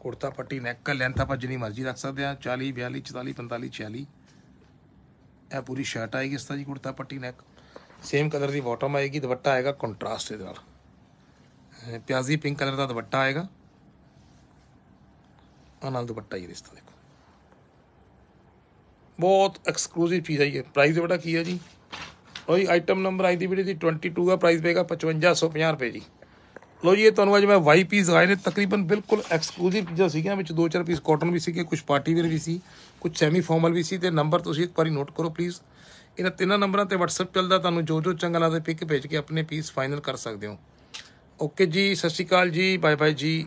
ਕੁੜਤਾ ਪੱਟੀ ਨੈਕ ਲੈਂਥ ਆਪਾਂ ਜਿੰਨੀ ਮਰਜ਼ੀ ਰੱਖ ਸਕਦੇ ਆ 40 42 44 45 46 ਇਹ ਪੂਰੀ ਸ਼ਰਟ ਆਏਗੀ ਇਸ ਤਰ੍ਹਾਂ ਜੀ ਕੁੜਤਾ ਪੱਟੀ ਨੈਕ ਸੇਮ ਕਲਰ ਦੀ ਬਾਟਮ ਆਏਗੀ ਦੁਪੱਟਾ ਆਏਗਾ ਕੰਟਰਾਸਟ ਦੇ ਨਾਲ ਪਿਆਜ਼ੀ ਪਿੰਕ ਕਲਰ ਦਾ ਦੁਪੱਟਾ ਆਏਗਾ ਆ ਨਾਲ ਦੁਪੱਟਾ ਹੀ ਤਰ੍ਹਾਂ ਦੇਖੋ ਬਹੁਤ ਐਕਸਕਲੂਸਿਵ ਚੀਜ਼ ਹੈ ਇਹ ਪ੍ਰਾਈਸ ਬੜਾ ਕੀ ਹੈ ਜੀ ਉਹੀ ਆਈਟਮ ਨੰਬਰ ਆਈ ਦੀ ਵੀਡੀਓ ਦੀ 22 ਦਾ ਪ੍ਰਾਈਸ ਪਏਗਾ 5550 ਰੁਪਏ ਜੀ ਲੋ ਜੀ ਇਹ ਤੁਹਾਨੂੰ ਅੱਜ ਮੈਂ ਵਾਈ ਪੀਸ ਆਏ ਨੇ ਤਕਰੀਬਨ ਬਿਲਕੁਲ ਐਕਸਕਲੂਸਿਵ ਚੀਜ਼ਾਂ ਸੀਗੀਆਂ ਵਿੱਚ ਦੋ ਚਾਰ ਪੀਸ ਕਾਟਨ ਵੀ ਸੀਗੇ ਕੁਝ ਪਾਰਟੀ ਵੀਅਰ ਵੀ ਸੀ ਕੁਝ ਸੈਮੀ ਫਾਰਮਲ ਵੀ ਸੀ ਤੇ ਨੰਬਰ ਤੁਸੀਂ ਇੱਕ ਵਾਰੀ ਨੋਟ ਕਰੋ ਪਲੀਜ਼ ਇਹਨਾਂ ਤਿੰਨਾਂ ਨੰਬਰਾਂ ਤੇ WhatsApp ਚੱਲਦਾ ਤੁਹਾਨੂੰ ਜੋ ਜੋ ਚੰਗਾ ਲੱਗਦਾ ਪਿਕ ਭੇਜ ਕੇ ਆਪਣੇ ਪੀਸ ਫਾਈਨਲ ਕਰ ਸਕਦੇ ਹੋ ਓਕੇ ਜੀ ਸਤਿ ਸ਼੍ਰੀ ਅਕਾਲ ਜੀ ਬਾਏ ਬਾਏ ਜੀ